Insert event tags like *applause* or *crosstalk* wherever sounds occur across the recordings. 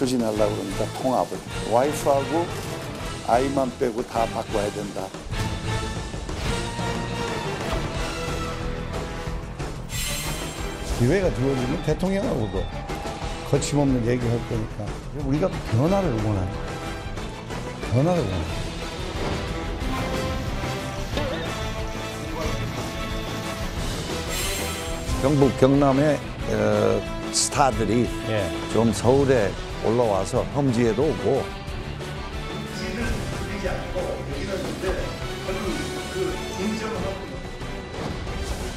추진하려고 그러니다 통합을. 와이프하고 아이만 빼고 다 바꿔야 된다. 기회가 주어지면 대통령하고도 그 거침없는 얘기할 거니까 우리가 변화를 원하는 변화를 원하는 경북 경남의 어, 스타들이 예. 좀 서울에 올라와서 험지에도 오고.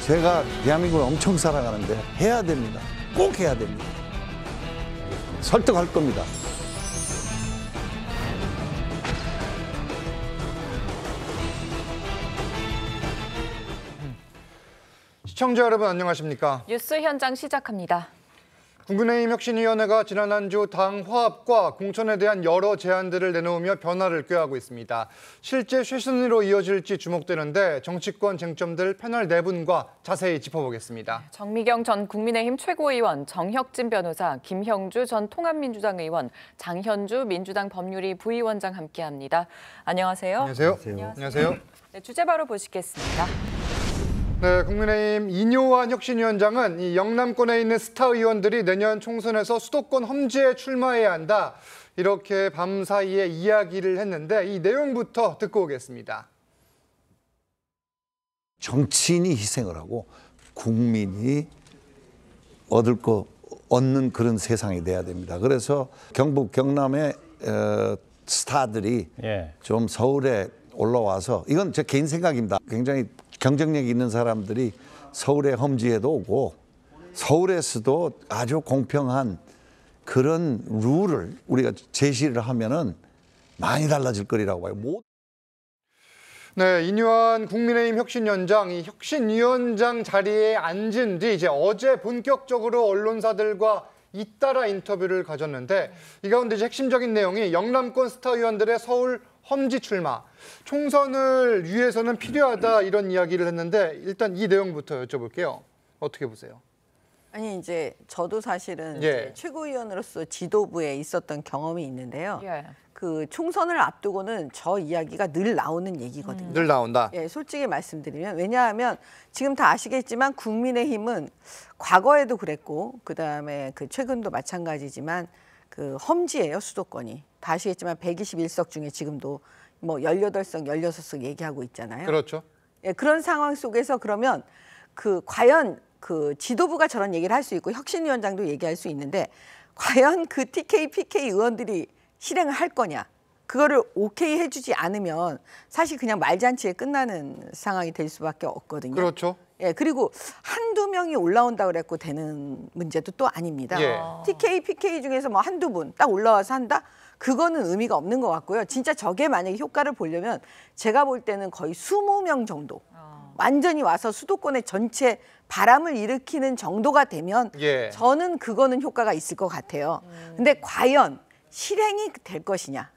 제가 대한민국을 엄청 사랑하는데 해야 됩니다. 꼭 해야 됩니다. 설득할 겁니다. 시청자 여러분 안녕하십니까? 뉴스 현장 시작합니다. 국민의힘 혁신위원회가 지난 한 주 당 화합과 공천에 대한 여러 제안들을 내놓으며 변화를 꾀하고 있습니다. 실제 쇄신으로 이어질지 주목되는데 정치권 쟁점들 패널 네 분과 자세히 짚어보겠습니다. 네, 정미경 전 국민의힘 최고위원, 정혁진 변호사, 김형주 전 통합민주당 의원, 장현주 민주당 법률위 부위원장 함께합니다. 안녕하세요. 안녕하세요. 안녕하세요. 안녕하세요. 네, 주제 바로 보시겠습니다. 네, 국민의힘 이뇨환 혁신위원장은 이 영남권에 있는 스타 의원들이 내년 총선에서 수도권 험지에 출마해야 한다. 이렇게 밤 사이에 이야기를 했는데 이 내용부터 듣고 오겠습니다. 정치인이 희생을 하고 국민이 얻을 거 얻는 그런 세상이 돼야 됩니다. 그래서 경북 경남의 어, 스타들이 예. 좀 서울에 올라와서 이건 제 개인 생각입니다. 굉장히 경쟁력 있는 사람들이 서울의 험지에도 오고 서울에서도 아주 공평한 그런 룰을 우리가 제시를 하면은 많이 달라질 거리라고 봐요. 네, 이뉴한 국민의힘 혁신위원장, 이 혁신위원장 자리에 앉은 뒤 이제 어제 본격적으로 언론사들과 잇따라 인터뷰를 가졌는데 이 가운데 이제 핵심적인 내용이 영남권 스타 의원들의 서울 험지 출마 총선을 위해서는 필요하다 이런 이야기를 했는데 일단 이 내용부터 여쭤볼게요. 어떻게 보세요? 아니 이제 저도 사실은 예. 이제 최고위원으로서 지도부에 있었던 경험이 있는데요. 예. 그 총선을 앞두고는 저 이야기가 늘 나오는 얘기거든요. 음. 늘 나온다. 예, 솔직히 말씀드리면 왜냐하면 지금 다 아시겠지만 국민의힘은 과거에도 그랬고 그다음에 그 최근도 마찬가지지만 그 험지예요 수도권이. 다 아시겠지만 121석 중에 지금도 뭐 18석, 16석 얘기하고 있잖아요. 그렇죠. 예, 그런 상황 속에서 그러면 그 과연 그 지도부가 저런 얘기를 할 수 있고 혁신위원장도 얘기할 수 있는데 과연 그 TK, PK 의원들이 실행을 할 거냐. 그거를 오케이 해주지 않으면 사실 그냥 말잔치에 끝나는 상황이 될 수밖에 없거든요. 그렇죠. 예, 그리고 한두 명이 올라온다 고 그랬고 되는 문제도 또 아닙니다. 예. TK, PK 중에서 뭐 한두 분 딱 올라와서 한다? 그거는 의미가 없는 것 같고요. 진짜 저게 만약에 효과를 보려면 제가 볼 때는 거의 20명 정도 아. 완전히 와서 수도권의 전체 바람을 일으키는 정도가 되면 예. 저는 그거는 효과가 있을 것 같아요. 음. 근데 과연 실행이 될 것이냐.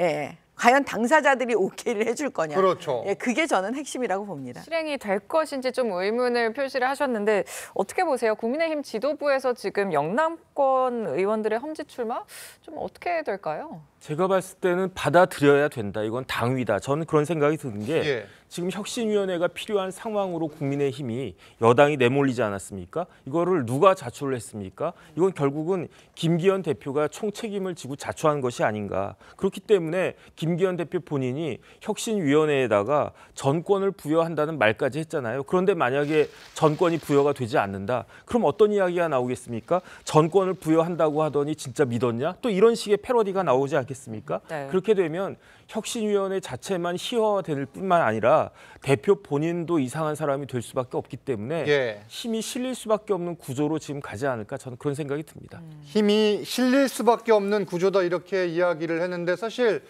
예. 과연 당사자들이 오케이를 해줄 거냐. 그렇죠. 예, 그게 저는 핵심이라고 봅니다. 실행이 될 것인지 좀 의문을 표시를 하셨는데 어떻게 보세요? 국민의힘 지도부에서 지금 영남권 의원들의 험지 출마 좀 어떻게 될까요? 제가 봤을 때는 받아들여야 된다. 이건 당위다. 저는 그런 생각이 드는 게 예. 지금 혁신위원회가 필요한 상황으로 국민의힘이 여당이 내몰리지 않았습니까? 이거를 누가 자초를 했습니까? 이건 결국은 김기현 대표가 총책임을 지고 자초한 것이 아닌가. 그렇기 때문에 김기현 대표 본인이 혁신위원회에다가 전권을 부여한다는 말까지 했잖아요. 그런데 만약에 전권이 부여가 되지 않는다. 그럼 어떤 이야기가 나오겠습니까? 전권을 부여한다고 하더니 진짜 믿었냐? 또 이런 식의 패러디가 나오지 않겠습니까? 않겠습니까? 네. 그렇게 되면 혁신위원회 자체만 희화화될 뿐만 아니라 대표 본인도 이상한 사람이 될 수밖에 없기 때문에 예. 힘이 실릴 수밖에 없는 구조로 지금 가지 않을까 저는 그런 생각이 듭니다. 음. 힘이 실릴 수밖에 없는 구조다 이렇게 이야기를 했는데 사실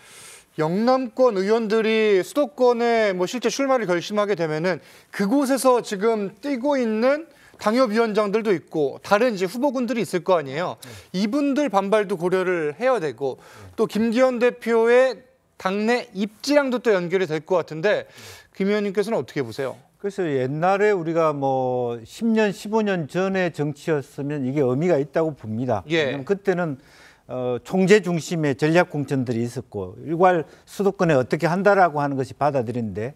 영남권 의원들이 수도권에 뭐 실제 출마를 결심하게 되면은 그곳에서 지금 뛰고 있는 당협위원장들도 있고 다른 이제 후보군들이 있을 거 아니에요. 이분들 반발도 고려를 해야 되고 또 김기현 대표의 당내 입지랑도 또 연결이 될 것 같은데 김 의원님께서는 어떻게 보세요? 그래서 옛날에 우리가 뭐 10년, 15년 전에 정치였으면 이게 의미가 있다고 봅니다. 예. 그때는 어, 총재 중심의 전략 공천들이 있었고 일괄 수도권에 어떻게 한다라고 하는 것이 받아들인데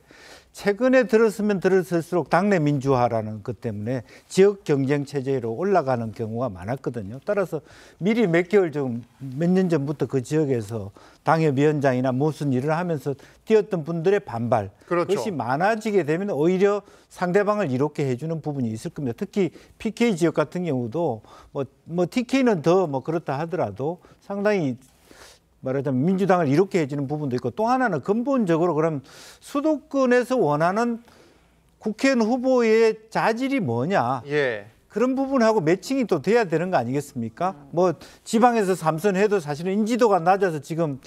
최근에 들었으면 들었을수록 당내 민주화라는 것 때문에 지역 경쟁 체제로 올라가는 경우가 많았거든요. 따라서 미리 몇 개월 전, 몇 년 전부터 그 지역에서 당협 위원장이나 무슨 일을 하면서 뛰었던 분들의 반발 그렇죠. 그것이 많아지게 되면 오히려 상대방을 이롭게 해주는 부분이 있을 겁니다. 특히 PK 지역 같은 경우도 뭐, 뭐 TK는 더 뭐 그렇다 하더라도 상당히 말하자면 민주당을 이렇게 해주는 부분도 있고 또 하나는 근본적으로 그럼 수도권에서 원하는 국회의원 후보의 자질이 뭐냐. 예. 그런 부분하고 매칭이 또 돼야 되는 거 아니겠습니까? 뭐 지방에서 삼선해도 사실은 인지도가 낮아서 지금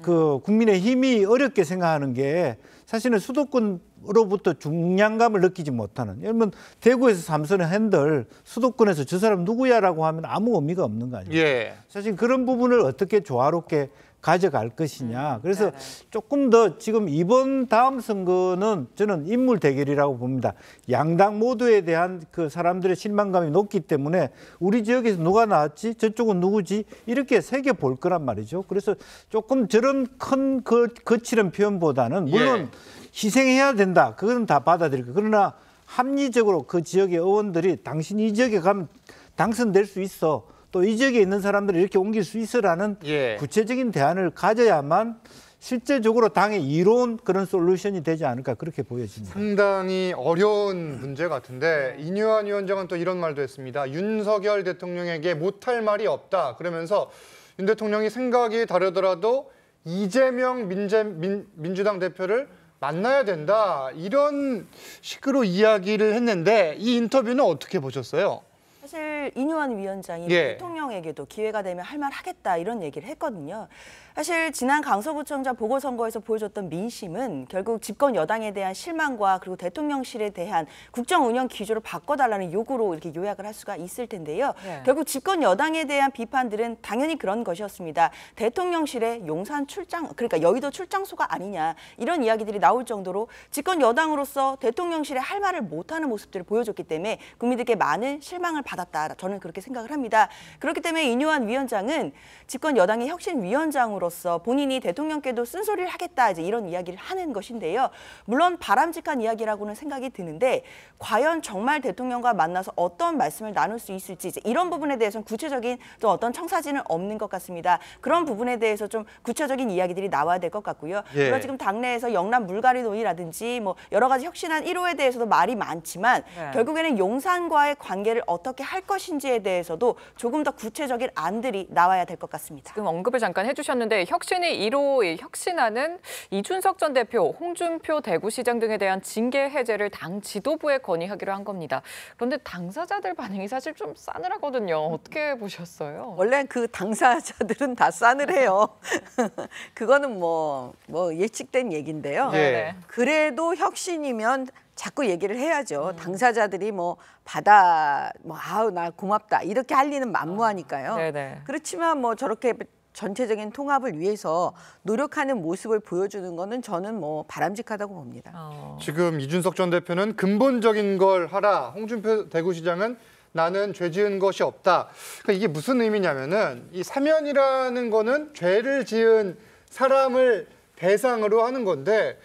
그 국민의 힘이 어렵게 생각하는 게 사실은 수도권 으 로부터 중량감을 느끼지 못하는 예를 들면 대구에서 삼선의 핸들 수도권에서 저 사람 누구야라고 하면 아무 의미가 없는 거 아니에요. 예. 사실 그런 부분을 어떻게 조화롭게 가져갈 것이냐. 음, 그래서 음, 조금 더 지금 이번 다음 선거는 저는 인물 대결이라고 봅니다. 양당 모두에 대한 그 사람들의 실망감이 높기 때문에 우리 지역에서 누가 나왔지 저쪽은 누구지 이렇게 세게 볼 거란 말이죠. 그래서 조금 저런 큰 거, 거칠은 표현보다는 물론 예. 희생해야 된다. 그건 다 받아들이고 그러나 합리적으로 그 지역의 의원들이 당신 이 지역에 가면 당선될 수 있어. 또 이 지역에 있는 사람들을 이렇게 옮길 수 있어라는 예. 구체적인 대안을 가져야만 실제적으로 당의 이로운 그런 솔루션이 되지 않을까 그렇게 보여집니다. 상당히 어려운 문제 같은데 이뉴한 위원장은 또 이런 말도 했습니다. 윤석열 대통령에게 못할 말이 없다. 그러면서 윤 대통령이 생각이 다르더라도 이재명 민재, 민, 민주당 대표를 만나야 된다 이런 식으로 이야기를 했는데 이 인터뷰는 어떻게 보셨어요? 사실 사실 이뉴원 위원장이 예. 대통령에게도 기회가 되면 할 말 하겠다 이런 얘기를 했거든요. 사실 지난 강서구청장 보궐선거에서 보여줬던 민심은 결국 집권 여당에 대한 실망과 그리고 대통령실에 대한 국정 운영 기조를 바꿔달라는 요구로 이렇게 요약을 할 수가 있을 텐데요. 예. 결국 집권 여당에 대한 비판들은 당연히 그런 것이었습니다. 대통령실의 용산 출장, 그러니까 여의도 출장소가 아니냐 이런 이야기들이 나올 정도로 집권 여당으로서 대통령실에 할 말을 못하는 모습들을 보여줬기 때문에 국민들께 많은 실망을 받았다. 저는 그렇게 생각을 합니다. 그렇기 때문에 이뇨한 위원장은 집권 여당의 혁신위원장으로서 본인이 대통령께도 쓴소리를 하겠다 이제 이런 이야기를 하는 것인데요. 물론 바람직한 이야기라고는 생각이 드는데 과연 정말 대통령과 만나서 어떤 말씀을 나눌 수 있을지 이제 이런 부분에 대해서는 구체적인 또 어떤 청사진은 없는 것 같습니다. 그런 부분에 대해서 좀 구체적인 이야기들이 나와야 될 것 같고요. 예. 물론 지금 당내에서 영남 물갈이 논의라든지 뭐 여러 가지 혁신한 1호에 대해서도 말이 많지만 예. 결국에는 용산과의 관계를 어떻게 할 것이 인 무엇인지에 대해서도 조금 더 구체적인 안들이 나와야 될 것 같습니다. 지금 언급을 잠깐 해주셨는데 혁신이 1호 예, 혁신안은 이준석 전 대표, 홍준표 대구시장 등에 대한 징계 해제를 당 지도부에 건의하기로 한 겁니다. 그런데 당사자들 반응이 사실 좀 싸늘하거든요. 어떻게 보셨어요? 원래 그 당사자들은 다 싸늘해요. *laughs* 그거는 뭐, 뭐 예측된 얘기인데요. 네. 네. 그래도 혁신이면 자꾸 얘기를 해야죠. 음. 당사자들이 뭐 받아 뭐 아우 나 고맙다 이렇게 할 일은 만무하니까요. 아, 그렇지만 뭐 저렇게 전체적인 통합을 위해서 노력하는 모습을 보여주는 거는 저는 뭐 바람직하다고 봅니다. 어. 지금 이준석 전 대표는 근본적인 걸 하라. 홍준표 대구시장은 나는 죄 지은 것이 없다. 그러니까 이게 무슨 의미냐면은 이 사면이라는 거는 죄를 지은 사람을 대상으로 하는 건데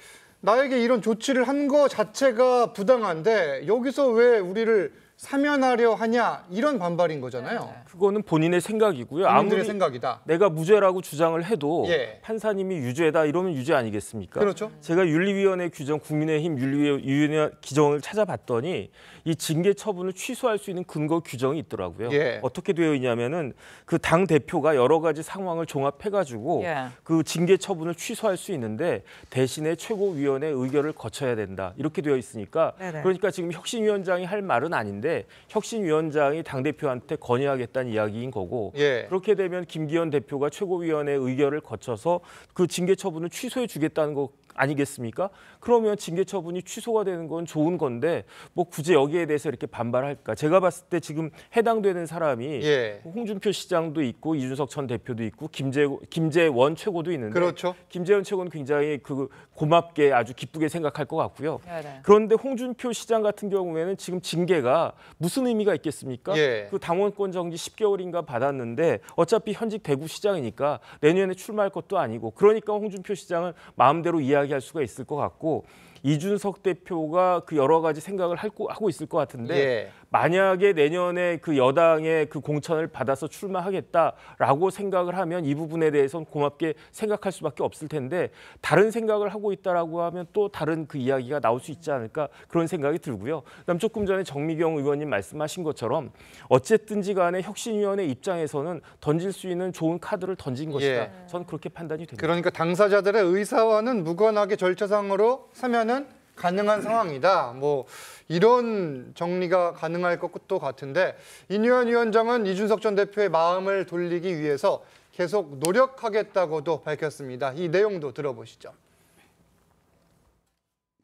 나에게 이런 조치를 한 거 자체가 부당한데 여기서 왜 우리를 사면하려 하냐 이런 반발인 거잖아요. 네, 네. 그거는 본인의 생각이고요. 아무리 생각이다. 내가 무죄라고 주장을 해도 예. 판사님이 유죄다 이러면 유죄 아니겠습니까? 그렇죠. 제가 윤리위원회 규정 국민의힘 윤리위원회 규정을 찾아봤더니 이 징계 처분을 취소할 수 있는 근거 규정이 있더라고요. 예. 어떻게 되어 있냐면은 그 당 대표가 여러 가지 상황을 종합해 가지고 예. 그 징계 처분을 취소할 수 있는데 대신에 최고위원회 의결을 거쳐야 된다. 이렇게 되어 있으니까 네네. 그러니까 지금 혁신위원장이 할 말은 아닌데 혁신위원장이 당 대표한테 건의하겠다는 이야기인 거고 예. 그렇게 되면 김기현 대표가 최고위원회 의결을 거쳐서 그 징계 처분을 취소해 주겠다는 거 아니겠습니까? 그러면 징계 처분이 취소가 되는 건 좋은 건데 뭐 굳이 여기에 대해서 이렇게 반발할까? 제가 봤을 때 지금 해당되는 사람이 예. 뭐 홍준표 시장도 있고 이준석 전 대표도 있고 김재 김재원 최고도 있는데 그렇죠. 김재원 최고는 굉장히 그 고맙게 아주 기쁘게 생각할 것 같고요. 네. 네. 그런데 홍준표 시장 같은 경우에는 지금 징계가 무슨 의미가 있겠습니까? 예. 그 당원권 정지 10개월인가 받았는데 어차피 현직 대구 시장이니까 내년에 출마할 것도 아니고 그러니까 홍준표 시장은 마음대로 이야기 이야기할 수가 있을 것 같고 이준석 대표가 그 여러 가지 생각을 하고 있을 것 같은데 예. 만약에 내년에 그 여당의 그 공천을 받아서 출마하겠다라고 생각을 하면 이 부분에 대해서는 고맙게 생각할 수밖에 없을 텐데 다른 생각을 하고 있다라고 하면 또 다른 그 이야기가 나올 수 있지 않을까 그런 생각이 들고요. 그다음 조금 전에 정미경 의원님 말씀하신 것처럼 어쨌든지 간에 혁신위원회 입장에서는 던질 수 있는 좋은 카드를 던진 것이다. 저는 예. 그렇게 판단이 됩니다. 그러니까 당사자들의 의사와는 무관하게 절차상으로 사면은 가능한 상황이다. 뭐 이런 정리가 가능할 것도 같은데 이뉴현 위원장은 이준석 전 대표의 마음을 돌리기 위해서 계속 노력하겠다고도 밝혔습니다. 이 내용도 들어보시죠.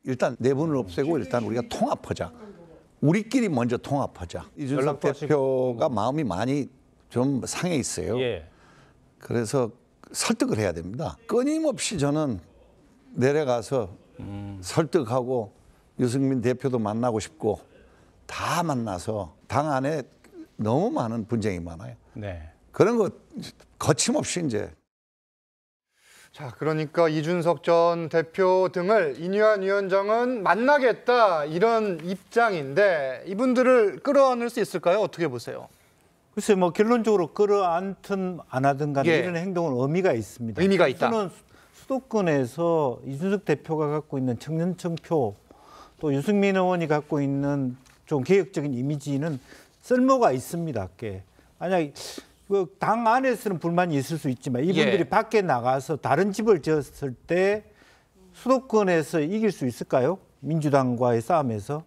일단 내분을 네 없애고 일단 우리가 통합하자. 우리끼리 먼저 통합하자. 이준석 대표가 마음이 많이 좀 상해 있어요. 예. 그래서 설득을 해야 됩니다. 끊임없이 저는 내려가서 음. 설득하고 유승민 대표도 만나고 싶고 다 만나서 당 안에 너무 많은 분쟁이 많아요. 네. 그런 거 거침없이 이제. 자, 그러니까 이준석 전 대표 등을 이뉴한 위원장은 만나겠다 이런 입장인데 이분들을 끌어안을 수 있을까요? 어떻게 보세요? 글쎄 뭐 결론적으로 끌어안든 안 하든 간에 예. 이런 행동은 의미가 있습니다. 의미가 있다. 저는 수도권에서 이준석 대표가 갖고 있는 청년층 표, 또 유승민 의원이 갖고 있는 좀 개혁적인 이미지는 쓸모가 있습니다. 꽤. 만약 그당 안에서는 불만이 있을 수 있지만 이분들이 예. 밖에 나가서 다른 집을 지었을 때 수도권에서 이길 수 있을까요? 민주당과의 싸움에서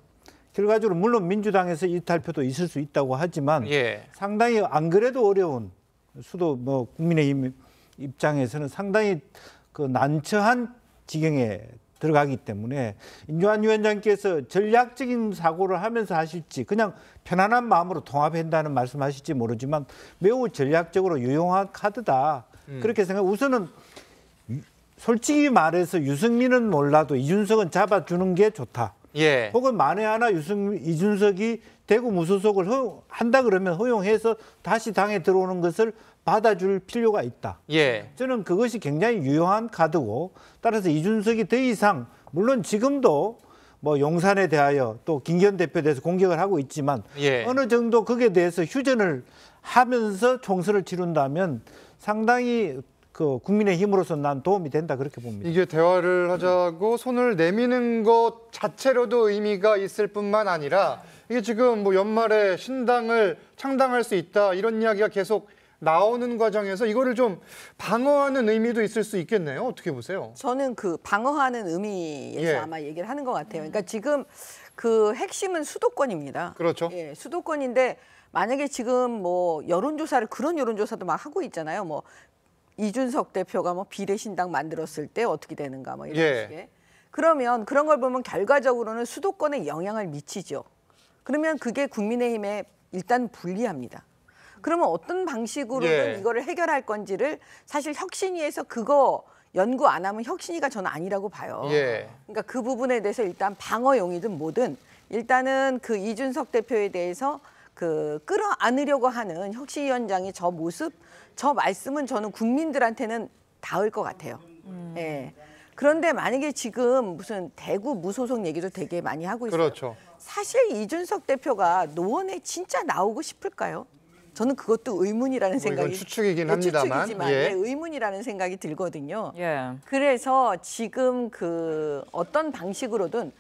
결과적으로 물론 민주당에서 이탈표도 있을 수 있다고 하지만 예. 상당히 안 그래도 어려운 수도 뭐 국민의힘 입장에서는 상당히 그 난처한 지경에 들어가기 때문에 인조한 위원장께서 전략적인 사고를 하면서 하실지 그냥 편안한 마음으로 통합한다는 말씀하실지 모르지만 매우 전략적으로 유용한 카드다 음. 그렇게 생각. 우선은 솔직히 말해서 유승민은 몰라도 이준석은 잡아주는 게 좋다. 예. 혹은 만에 하나 유승 이준석이 대구 무소속을 허, 한다 그러면 허용해서 다시 당에 들어오는 것을 받아줄 필요가 있다. 예. 저는 그것이 굉장히 유효한 카드고 따라서 이준석이 더 이상 물론 지금도 뭐 용산에 대하여 또 김기현 대표에 대해서 공격을 하고 있지만 예. 어느 정도 거기에 대해서 휴전을 하면서 총선을 치른다면 상당히 그 국민의 힘으로서 난 도움이 된다 그렇게 봅니다. 이게 대화를 하자고 손을 내미는 것 자체로도 의미가 있을 뿐만 아니라 이게 지금 뭐 연말에 신당을 창당할 수 있다 이런 이야기가 계속 나오는 과정에서 이거를 좀 방어하는 의미도 있을 수 있겠네요. 어떻게 보세요? 저는 그 방어하는 의미에서 예. 아마 얘기를 하는 것 같아요. 그러니까 지금 그 핵심은 수도권입니다. 그렇죠. 예, 수도권인데 만약에 지금 뭐 여론조사를 그런 여론조사도 막 하고 있잖아요. 뭐 이준석 대표가 뭐 비례신당 만들었을 때 어떻게 되는가 뭐 이런 예. 식의. 그러면 그런 걸 보면 결과적으로는 수도권에 영향을 미치죠. 그러면 그게 국민의힘에 일단 불리합니다. 그러면 어떤 방식으로든 예. 이거를 해결할 건지를 사실 혁신위에서 그거 연구 안 하면 혁신위가 저는 아니라고 봐요. 예. 그러니까 그 부분에 대해서 일단 방어용이든 뭐든 일단은 그 이준석 대표에 대해서 그 끌어안으려고 하는 혁신위원장의 저 모습, 저 말씀은 저는 국민들한테는 닿을 것 같아요. 음. 예. 그런데 만약에 지금 무슨 대구 무소속 얘기도 되게 많이 하고 있어요. 그렇죠. 사실 이준석 대표가 노원에 진짜 나오고 싶을까요? 저는 그것도 의문이라는 뭐 생각이 뭐 추측이긴 예, 합니다만 추측이지만 네, 예. 의문이라는 생각이 들거든요. 예. 그래서 지금 그 어떤 방식으로든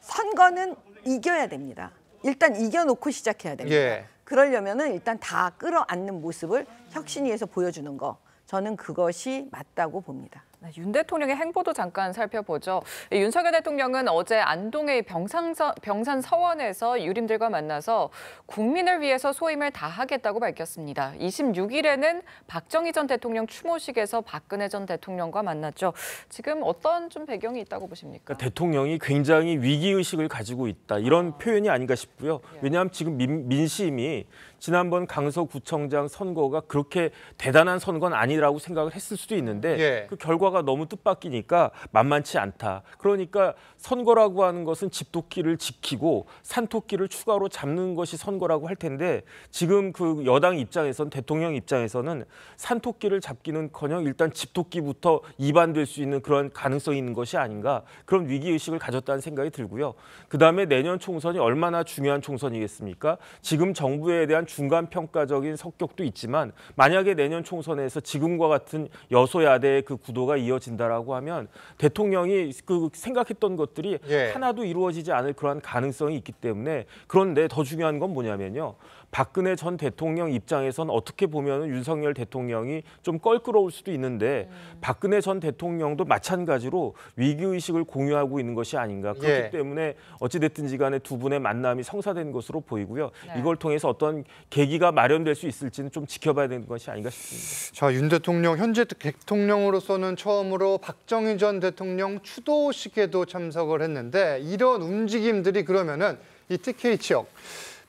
선거는 이겨야 됩니다. 일단 이겨놓고 시작해야 됩니다. 예. 그러려면은 일단 다 끌어안는 모습을 혁신위에서 보여주는 거 저는 그것이 맞다고 봅니다. 네, 윤 대통령의 행보도 잠깐 살펴보죠. 윤석열 대통령은 어제 안동의 병상서, 병산 서원에서 유림들과 만나서 국민을 위해서 소임을 다하겠다고 밝혔습니다. 26일에는 박정희 전 대통령 추모식에서 박근혜 전 대통령과 만났죠. 지금 어떤 좀 배경이 있다고 보십니까? 그러니까 대통령이 굉장히 위기의식을 가지고 있다. 이런 아. 표현이 아닌가 싶고요. 예. 왜냐하면 지금 민, 민심이 지난번 강서구청장 선거가 그렇게 대단한 선거는 아니라고 생각을 했을 수도 있는데 예. 그 결과가 너무 뜻밖이니까 만만치 않다. 그러니까 선거라고 하는 것은 집토끼를 지키고 산토끼를 추가로 잡는 것이 선거라고 할 텐데 지금 그 여당 입장에선 대통령 입장에서는 산토끼를 잡기는커녕 일단 집토끼부터 이반될 수 있는 그런 가능성이 있는 것이 아닌가 그런 위기 의식을 가졌다는 생각이 들고요. 그다음에 내년 총선이 얼마나 중요한 총선이겠습니까? 지금 정부에 대한 중간 평가적인 성격도 있지만 만약에 내년 총선에서 지금과 같은 여소야대의 그 구도가 이어진다라고 하면 대통령이 그 생각했던 것들이 예. 하나도 이루어지지 않을 그러한 가능성이 있기 때문에 그런데 더 중요한 건 뭐냐면요. 박근혜 전 대통령 입장에선 어떻게 보면 윤석열 대통령이 좀 껄끄러울 수도 있는데 음. 박근혜 전 대통령도 마찬가지로 위기의식을 공유하고 있는 것이 아닌가. 그렇기 예. 때문에 어찌됐든지 간에 두 분의 만남이 성사된 것으로 보이고요. 네. 이걸 통해서 어떤 계기가 마련될 수 있을지는 좀 지켜봐야 되는 것이 아닌가 싶습니다. 자, 윤 대통령, 현재 대통령으로서는 처음으로 박정희 전 대통령 추도식에도 참석을 했는데 이런 움직임들이 그러면은 이 TK 지역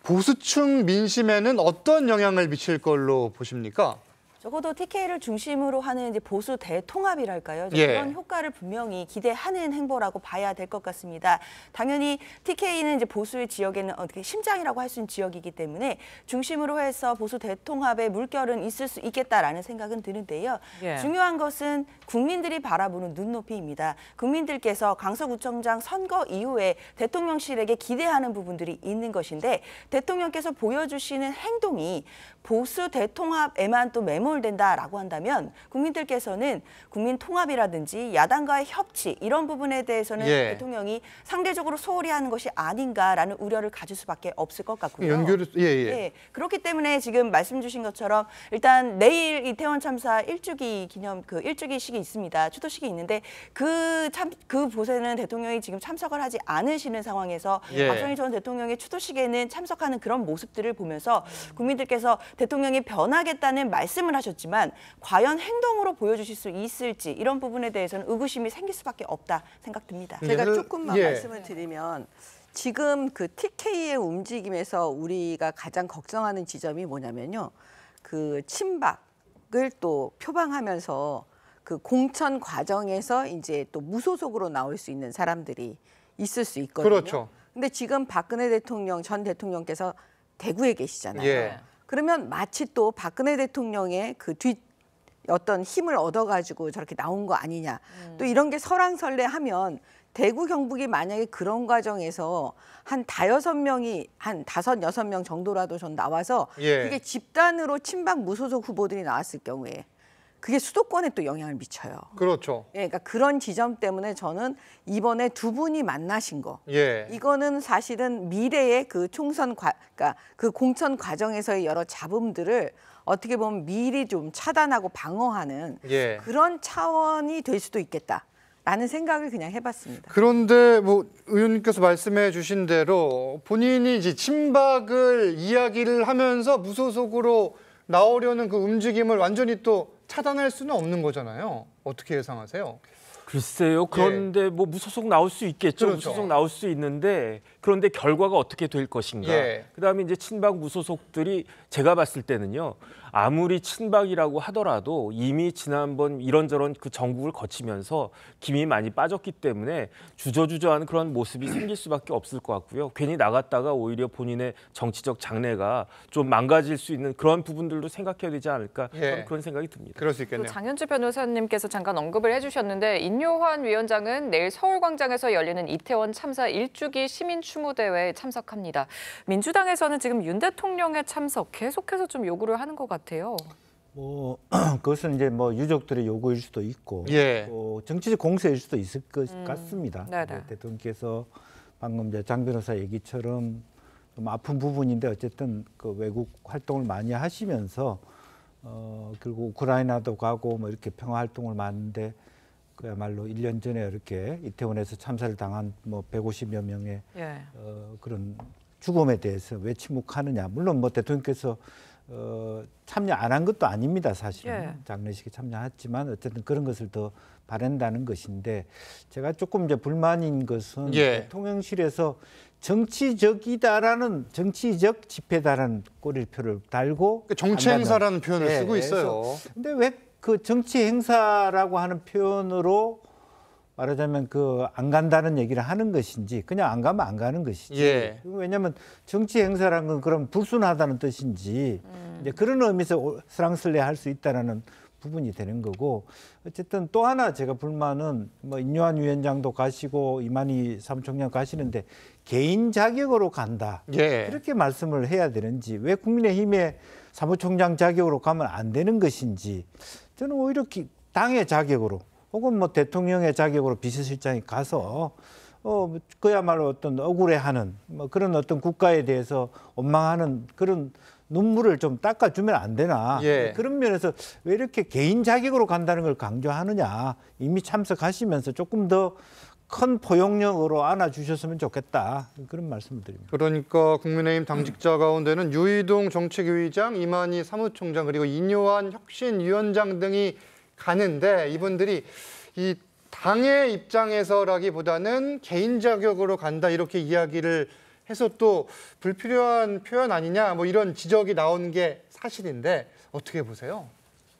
보수층 민심에는 어떤 영향을 미칠 걸로 보십니까? 적어도 TK를 중심으로 하는 이제 보수 대통합이랄까요. 예. 그런 효과를 분명히 기대하는 행보라고 봐야 될 것 같습니다. 당연히 TK는 이제 보수의 지역에는 어떻게 심장이라고 할 수 있는 지역이기 때문에 중심으로 해서 보수 대통합의 물결은 있을 수 있겠다라는 생각은 드는데요. 예. 중요한 것은 국민들이 바라보는 눈높이입니다. 국민들께서 강서구청장 선거 이후에 대통령실에게 기대하는 부분들이 있는 것인데 대통령께서 보여주시는 행동이 보수 대통합에만 또 매몰된다라고 한다면 국민들께서는 국민 통합이라든지 야당과의 협치 이런 부분에 대해서는 예. 대통령이 상대적으로 소홀히 하는 것이 아닌가라는 우려를 가질 수밖에 없을 것 같고요. 연결 예, 예. 예. 그렇기 때문에 지금 말씀 주신 것처럼 일단 내일 이태원 참사 1주기 기념 그 1주기식이 있습니다. 추도식이 있는데 그 참 그 보세는 그 대통령이 지금 참석을 하지 않으시는 상황에서 예. 박정희 전 대통령의 추도식에는 참석하는 그런 모습들을 보면서 국민들께서 대통령이 변하겠다는 말씀을 하셨지만 과연 행동으로 보여주실 수 있을지 이런 부분에 대해서는 의구심이 생길 수밖에 없다 생각됩니다. 네, 제가 조금만 예. 말씀을 드리면 지금 그 TK의 움직임에서 우리가 가장 걱정하는 지점이 뭐냐면요. 그 친박을 또 표방하면서 그 공천 과정에서 이제 또 무소속으로 나올 수 있는 사람들이 있을 수 있거든요. 그렇죠. 근데 지금 박근혜 대통령 전 대통령께서 대구에 계시잖아요. 예. 그러면 마치 또 박근혜 대통령의 그 뒷 어떤 힘을 얻어가지고 저렇게 나온 거 아니냐. 음. 또 이런 게 설왕설래하면 대구 경북이 만약에 그런 과정에서 한 다여섯 명이 한 다섯 여섯 명 정도라도 전 나와서 예. 이게 집단으로 친박 무소속 후보들이 나왔을 경우에 그게 수도권에 또 영향을 미쳐요. 그렇죠. 예, 그러니까 그런 지점 때문에 저는 이번에 두 분이 만나신 거, 예. 이거는 사실은 미래의 그 총선 과, 그러니까 그 공천 과정에서의 여러 잡음들을 어떻게 보면 미리 좀 차단하고 방어하는 예. 그런 차원이 될 수도 있겠다. 라는 생각을 그냥 해봤습니다. 그런데 뭐 의원님께서 말씀해 주신 대로 본인이 이제 침박을 이야기를 하면서 무소속으로 나오려는 그 움직임을 완전히 또 차단할 수는 없는 거잖아요. 어떻게 예상하세요? 글쎄요. 그런데 예. 뭐 무소속 나올 수 있겠죠. 그렇죠. 무소속 나올 수 있는데 그런데 결과가 어떻게 될 것인가. 예. 그다음에 이제 친박 무소속들이 제가 봤을 때는요. 아무리 친박이라고 하더라도 이미 지난번 이런저런 그 정국을 거치면서 김이 많이 빠졌기 때문에 주저주저하는 그런 모습이 생길 수밖에 없을 것 같고요. 괜히 나갔다가 오히려 본인의 정치적 장래가 좀 망가질 수 있는 그런 부분들도 생각해야 되지 않을까 예. 그런 생각이 듭니다. 그럴 수 있겠네요. 장현주 변호사님께서 잠깐 언급을 해주셨는데 인요환 위원장은 내일 서울광장에서 열리는 이태원 참사 1주기 시민 추모 대회에 참석합니다. 민주당에서는 지금 윤 대통령의 참석 계속해서 좀 요구를 하는 것 같아요. 뭐 *clears throat* 그것은 이제 뭐 유족들의 요구일 수도 있고 예. 또 정치적 공세일 수도 있을 것 음, 같습니다. 네네. 뭐 대통령께서 방금 이제 장 변호사 얘기처럼 좀 아픈 부분인데 어쨌든 그 외국 활동을 많이 하시면서 어 결국 우크라이나도 가고 뭐 이렇게 평화 활동을 많은데 그야말로 1년 전에 이렇게 이태원에서 참사를 당한 뭐 150여 명의 예. 어, 그런 죽음에 대해서 왜 침묵하느냐. 물론 뭐 대통령께서 어, 참여 안 한 것도 아닙니다, 사실은. 예. 장례식에 참여했지만 어쨌든 그런 것을 더 바란다는 것인데 제가 조금 이제 불만인 것은 예. 대통령실에서 정치적이다라는 정치적 집회다라는 꼬리표를 달고 그러니까 정치 행사라는 표현을 쓰고 예, 있어요. 근데 왜그 정치 행사라고 하는 표현으로 말하자면 그 안 간다는 얘기를 하는 것인지 그냥 안 가면 안 가는 것이지 예. 왜냐하면 정치 행사라는 건 그럼 불순하다는 뜻인지 음. 이제 그런 의미에서 스랑슬레 할수 있다라는 부분이 되는 거고 어쨌든 또 하나 제가 불만은 뭐 인요한 위원장도 가시고 이만희 무총장 가시는데 개인 자격으로 간다 예. 그렇게 말씀을 해야 되는지 왜 국민의힘의 사무총장 자격으로 가면 안 되는 것인지 저는 오히려 당의 자격으로 혹은 뭐 대통령의 자격으로 비서실장이 가서 어 뭐 그야말로 어떤 억울해하는 뭐 그런 어떤 국가에 대해서 원망하는 그런 눈물을 좀 닦아주면 안 되나 예. 그런 면에서 왜 이렇게 개인 자격으로 간다는 걸 강조하느냐 이미 참석하시면서 조금 더큰 포용력으로 안아주셨으면 좋겠다 그런 말씀을 드립니다. 그러니까 국민의힘 당직자 가운데는 유희동 정책위의장, 이만희 사무총장 그리고 이뇨한 혁신위원장 등이 가는데 이분들이 이 당의 입장에서라기보다는 개인 자격으로 간다 이렇게 이야기를 해서 또 불필요한 표현 아니냐 뭐 이런 지적이 나온 게 사실인데 어떻게 보세요?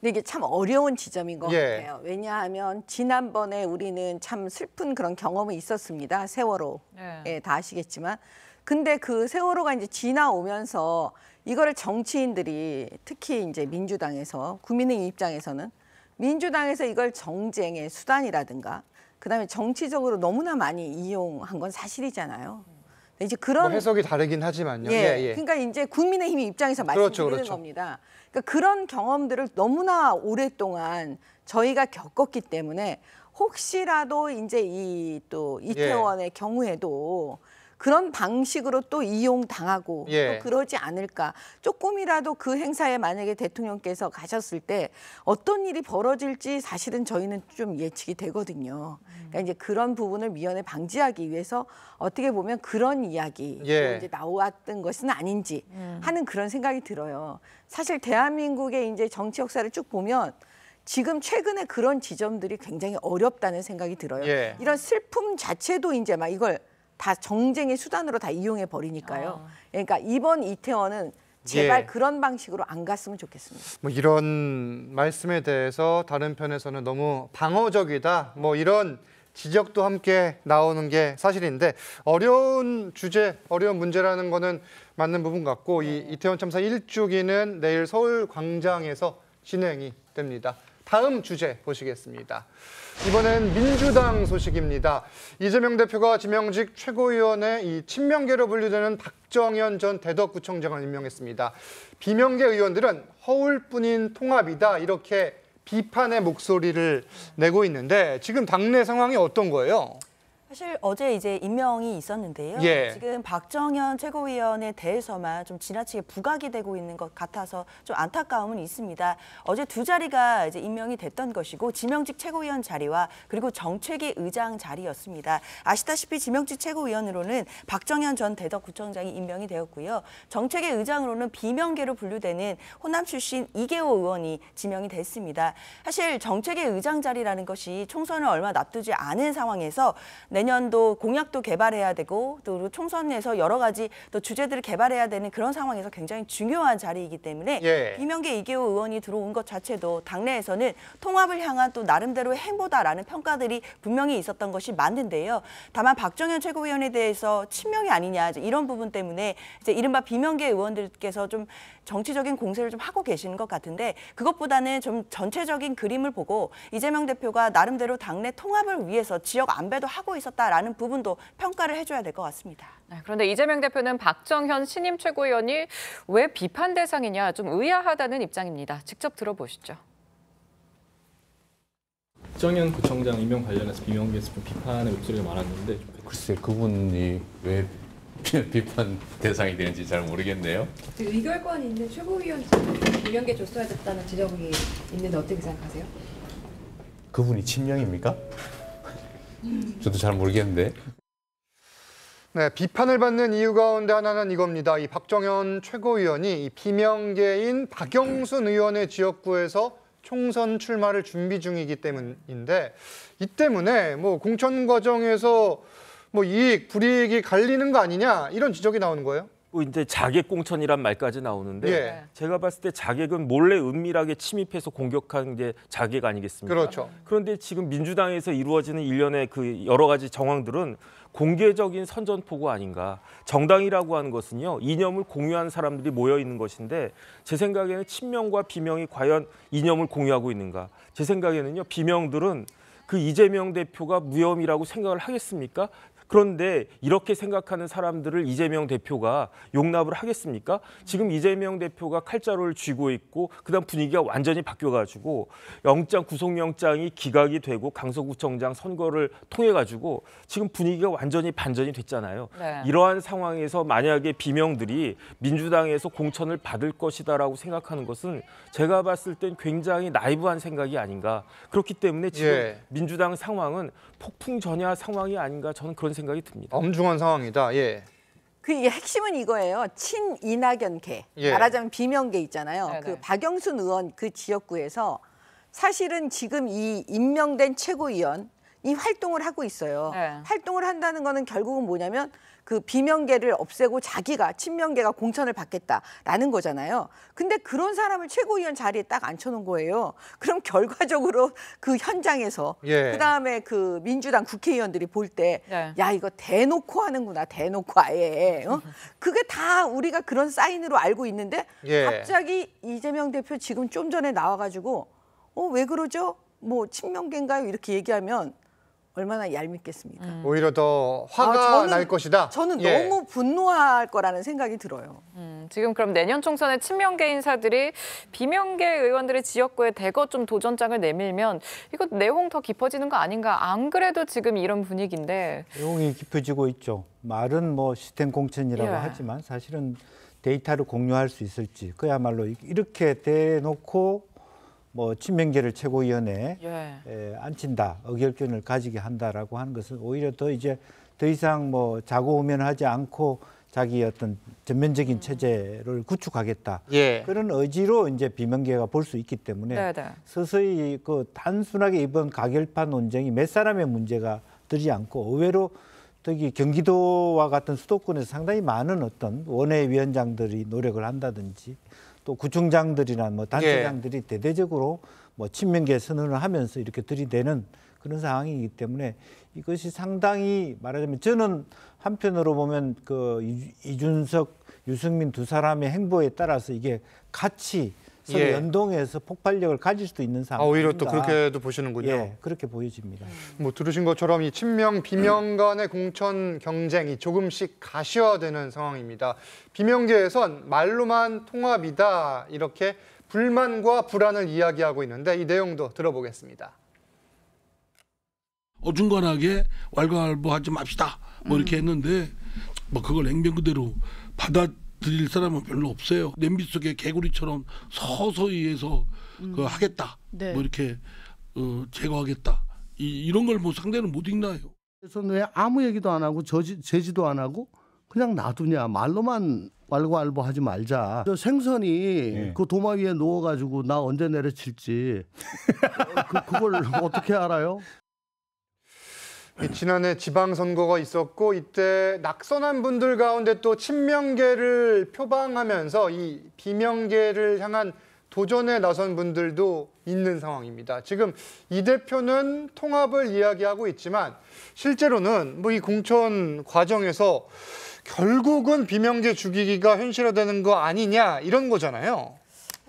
근데 이게 참 어려운 지점인 것 예. 같아요. 왜냐하면 지난번에 우리는 참 슬픈 그런 경험이 있었습니다. 세월호에 네. 예. 다 아시겠지만. 근데 그 세월호가 이제 지나오면서 이거를 정치인들이 특히 이제 민주당에서 국민의 입장에서는 민주당에서 이걸 정쟁의 수단이라든가 그다음에 정치적으로 너무나 많이 이용한 건 사실이잖아요. 이제 뭐 그런 뭐 해석이 다르긴 하지만요. 예, 예, 예. 그러니까 이제 국민의힘 입장에서 말씀드리는 그렇죠, 그렇죠. 겁니다. 그러니까 그런 경험들을 너무나 오랫동안 저희가 겪었기 때문에 혹시라도 이제 이또 예. 이태원의 경우에도 그런 방식으로 또 이용당하고 예. 또 그러지 않을까. 조금이라도 그 행사에 만약에 대통령께서 가셨을 때 어떤 일이 벌어질지 사실은 저희는 좀 예측이 되거든요. 그러니까 이제 그런 부분을 미연에 방지하기 위해서 어떻게 보면 그런 이야기 예. 이제 나왔던 것은 아닌지 음. 하는 그런 생각이 들어요. 사실 대한민국의 이제 정치 역사를 쭉 보면 지금 최근에 그런 지점들이 굉장히 어렵다는 생각이 들어요. 예. 이런 슬픔 자체도 이제 막 이걸 다 정쟁의 수단으로 다 이용해 버리니까요. 아. 그러니까 이번 이태원은 제발 예. 그런 방식으로 안 갔으면 좋겠습니다. 뭐 이런 말씀에 대해서 다른 편에서는 너무 방어적이다. 뭐 이런 지적도 함께 나오는 게 사실인데 어려운 주제, 어려운 문제라는 거는 맞는 부분 같고 이 네. 이태원 참사 1주기는 내일 서울 광장에서 진행이 됩니다. 다음 주제 보시겠습니다. 이번엔 민주당 소식입니다. 이재명 대표가 지명직 최고위원회 이 친명계로 분류되는 박정현 전 대덕구청장을 임명했습니다. 비명계 의원들은 허울뿐인 통합이다 이렇게 비판의 목소리를 내고 있는데 지금 당내 상황이 어떤 거예요? 사실 어제 이제 임명이 있었는데요. 예. 지금 박정현 최고위원에 대해서만 좀 지나치게 부각이 되고 있는 것 같아서 좀 안타까움은 있습니다. 어제 두 자리가 이제 임명이 됐던 것이고 지명직 최고위원 자리와 그리고 정책위 의장 자리였습니다. 아시다시피 지명직 최고위원으로는 박정현 전 대덕구청장이 임명이 되었고요. 정책위 의장으로는 비명계로 분류되는 호남 출신 이계호 의원이 지명이 됐습니다. 사실 정책위 의장 자리라는 것이 총선을 얼마 납두지 않은 상황에서 내 네, 내년도 공약도 개발해야 되고 또 총선에서 여러 가지 또 주제들을 개발해야 되는 그런 상황에서 굉장히 중요한 자리이기 때문에 예. 이명계 이계호 의원이 들어온 것 자체도 당내에서는 통합을 향한 또 나름대로의 행보다라는 평가들이 분명히 있었던 것이 맞는데요. 다만 박정현 최고위원에 대해서 친명이 아니냐 이런 부분 때문에 이제 이른바 비명계 의원들께서 좀 정치적인 공세를 좀 하고 계시는 것 같은데 그것보다는 좀 전체적인 그림을 보고 이재명 대표가 나름대로 당내 통합을 위해서 지역 안배도 하고 있었. 있었다라는 부분도 평가를 해줘야 될 것 같습니다. 네, 그런데 이재명 대표는 박정현 신임 최고위원이 왜 비판 대상이냐 좀 의아하다는 입장입니다. 직접 들어보시죠. 박정현 구청장 임명 관련해서 비명계에서 비판의 목소리가 많았는데 글쎄 그분이 왜 *laughs* 비판 대상이 되는지 잘 모르겠네요. 의결권이 있는 최고위원 비명계 줬어야 됐다는 지적이 있는데 어떻게 생각하세요? 그분이 친명입니까? 저도 잘 모르겠는데. 네, 비판을 받는 이유 가운데 하나는 이겁니다. 이 박정현 최고위원이 이 비명계인 박영순 의원의 지역구에서 총선 출마를 준비 중이기 때문인데 이 때문에 뭐 공천 과정에서 뭐 이익 불이익이 갈리는 거 아니냐 이런 지적이 나오는 거예요. 뭐 이제 자객 공천이란 말까지 나오는데 예. 제가 봤을 때 자객은 몰래 은밀하게 침입해서 공격한 게 자객 아니겠습니까? 그렇죠. 그런데 지금 민주당에서 이루어지는 일련의 그 여러 가지 정황들은 공개적인 선전포고 아닌가. 정당이라고 하는 것은요, 이념을 공유한 사람들이 모여 있는 것인데, 제 생각에는 친명과 비명이 과연 이념을 공유하고 있는가. 제 생각에는요, 비명들은 그 이재명 대표가 무혐의라고 생각을 하겠습니까? 그런데 이렇게 생각하는 사람들을 이재명 대표가 용납을 하겠습니까? 지금 이재명 대표가 칼자루를 쥐고 있고 그다음 분위기가 완전히 바뀌어가지고 영장 구속영장이 기각이 되고 강서구청장 선거를 통해 가지고 지금 분위기가 완전히 반전이 됐잖아요. 네. 이러한 상황에서 만약에 비명들이 민주당에서 공천을 받을 것이다라고 생각하는 것은 제가 봤을 땐 굉장히 나이브한 생각이 아닌가. 그렇기 때문에 지금 예. 민주당 상황은 폭풍 전야 상황이 아닌가 저는 그런 생각이. 생각이 듭니다. 엄중한 상황이다. 예. 그 핵심은 이거예요. 친이낙연계 예. 말하자면 비명계 있잖아요. 네네. 그 네. 박영순 의원 그 지역구에서 사실은 지금 이 임명된 최고위원 이 활동을 하고 있어요. 네. 활동을 한다는 거는 결국은 뭐냐면 그 비명계를 없애고 자기가 친명계가 공천을 받겠다라는 거잖아요. 근데 그런 사람을 최고위원 자리에 딱 앉혀놓은 거예요. 그럼 결과적으로 그 현장에서 예. 그다음에 그 민주당 국회의원들이 볼 때야 네. 이거 대놓고 하는구나 대놓고 아예 어? 그게 다 우리가 그런 사인으로 알고 있는데 예. 갑자기 이재명 대표 지금 좀 전에 나와가지고 어 왜 그러죠? 뭐 친명계인가요? 이렇게 얘기하면 얼마나 얄밉겠습니까? 음. 오히려 더 화가 아, 저는, 날 것이다. 저는 예. 너무 분노할 거라는 생각이 들어요. 음, 지금 그럼 내년 총선에 친명계 인사들이 비명계 의원들의 지역구에 대거 좀 도전장을 내밀면 이거 내홍 더 깊어지는 거 아닌가? 안 그래도 지금 이런 분위기인데 내홍이 깊어지고 있죠. 말은 뭐 시스템 공천이라고 예. 하지만 사실은 데이터를 공유할 수 있을지 그야말로 이렇게 대놓고 뭐 친명계를 최고위원회에 예. 앉힌다, 의결권을 가지게 한다라고 하는 것은 오히려 더 이제 더 이상 뭐 자고 오면 하지 않고 자기 어떤 전면적인 체제를 구축하겠다 예. 그런 의지로 이제 비명계가 볼 수 있기 때문에 네네. 네. 서서히 그 단순하게 이번 가결판 논쟁이 몇 사람의 문제가 들지 않고 의외로 특히 경기도와 같은 수도권에서 상당히 많은 어떤 원외 위원장들이 노력을 한다든지 또 구청장들이나 뭐 단체장들이 예. 대대적으로 뭐 친명계 선언을 하면서 이렇게 들이대는 그런 상황이기 때문에 이것이 상당히 말하자면 저는 한편으로 보면 그 이준석, 유승민 두 사람의 행보에 따라서 이게 같이 서로 예. 연동해서 폭발력을 가질 수도 있는 상황. 아, 오히려 또 그렇게도 보시는군요. 예, 그렇게 보여집니다. 뭐 들으신 것처럼 이 친명 비명 간의 공천 경쟁이 조금씩 가시화되는 상황입니다. 비명계에선 말로만 통합이다 이렇게 불만과 불안을 이야기하고 있는데 이 내용도 들어보겠습니다. 어중간하게 왈가왈부하지 맙시다. 뭐 이렇게 음. 했는데 뭐 그걸 냉면 그대로 받아 드릴 사람은 별로 없어요. 냄비 속에 개구리처럼 서서히 해서 음. 그 하겠다. 네. 뭐 이렇게 어, 제거하겠다. 이, 이런 걸 뭐 상대는 못 읽나요? 그래서 왜 아무 얘기도 안 하고 저지, 제지도 안 하고 그냥 놔두냐 말로만 왈가왈부하지 말자. 저 생선이 네. 그 도마 위에 놓아가지고 나 언제 내려칠지 *laughs* 그, 그걸 어떻게 알아요? 지난해 지방선거가 있었고 이때 낙선한 분들 가운데 또 친명계를 표방하면서 이 비명계를 향한 도전에 나선 분들도 있는 상황입니다. 지금 이 대표는 통합을 이야기하고 있지만 실제로는 뭐 이 공천 과정에서 결국은 비명계 죽이기가 현실화되는 거 아니냐 이런 거잖아요.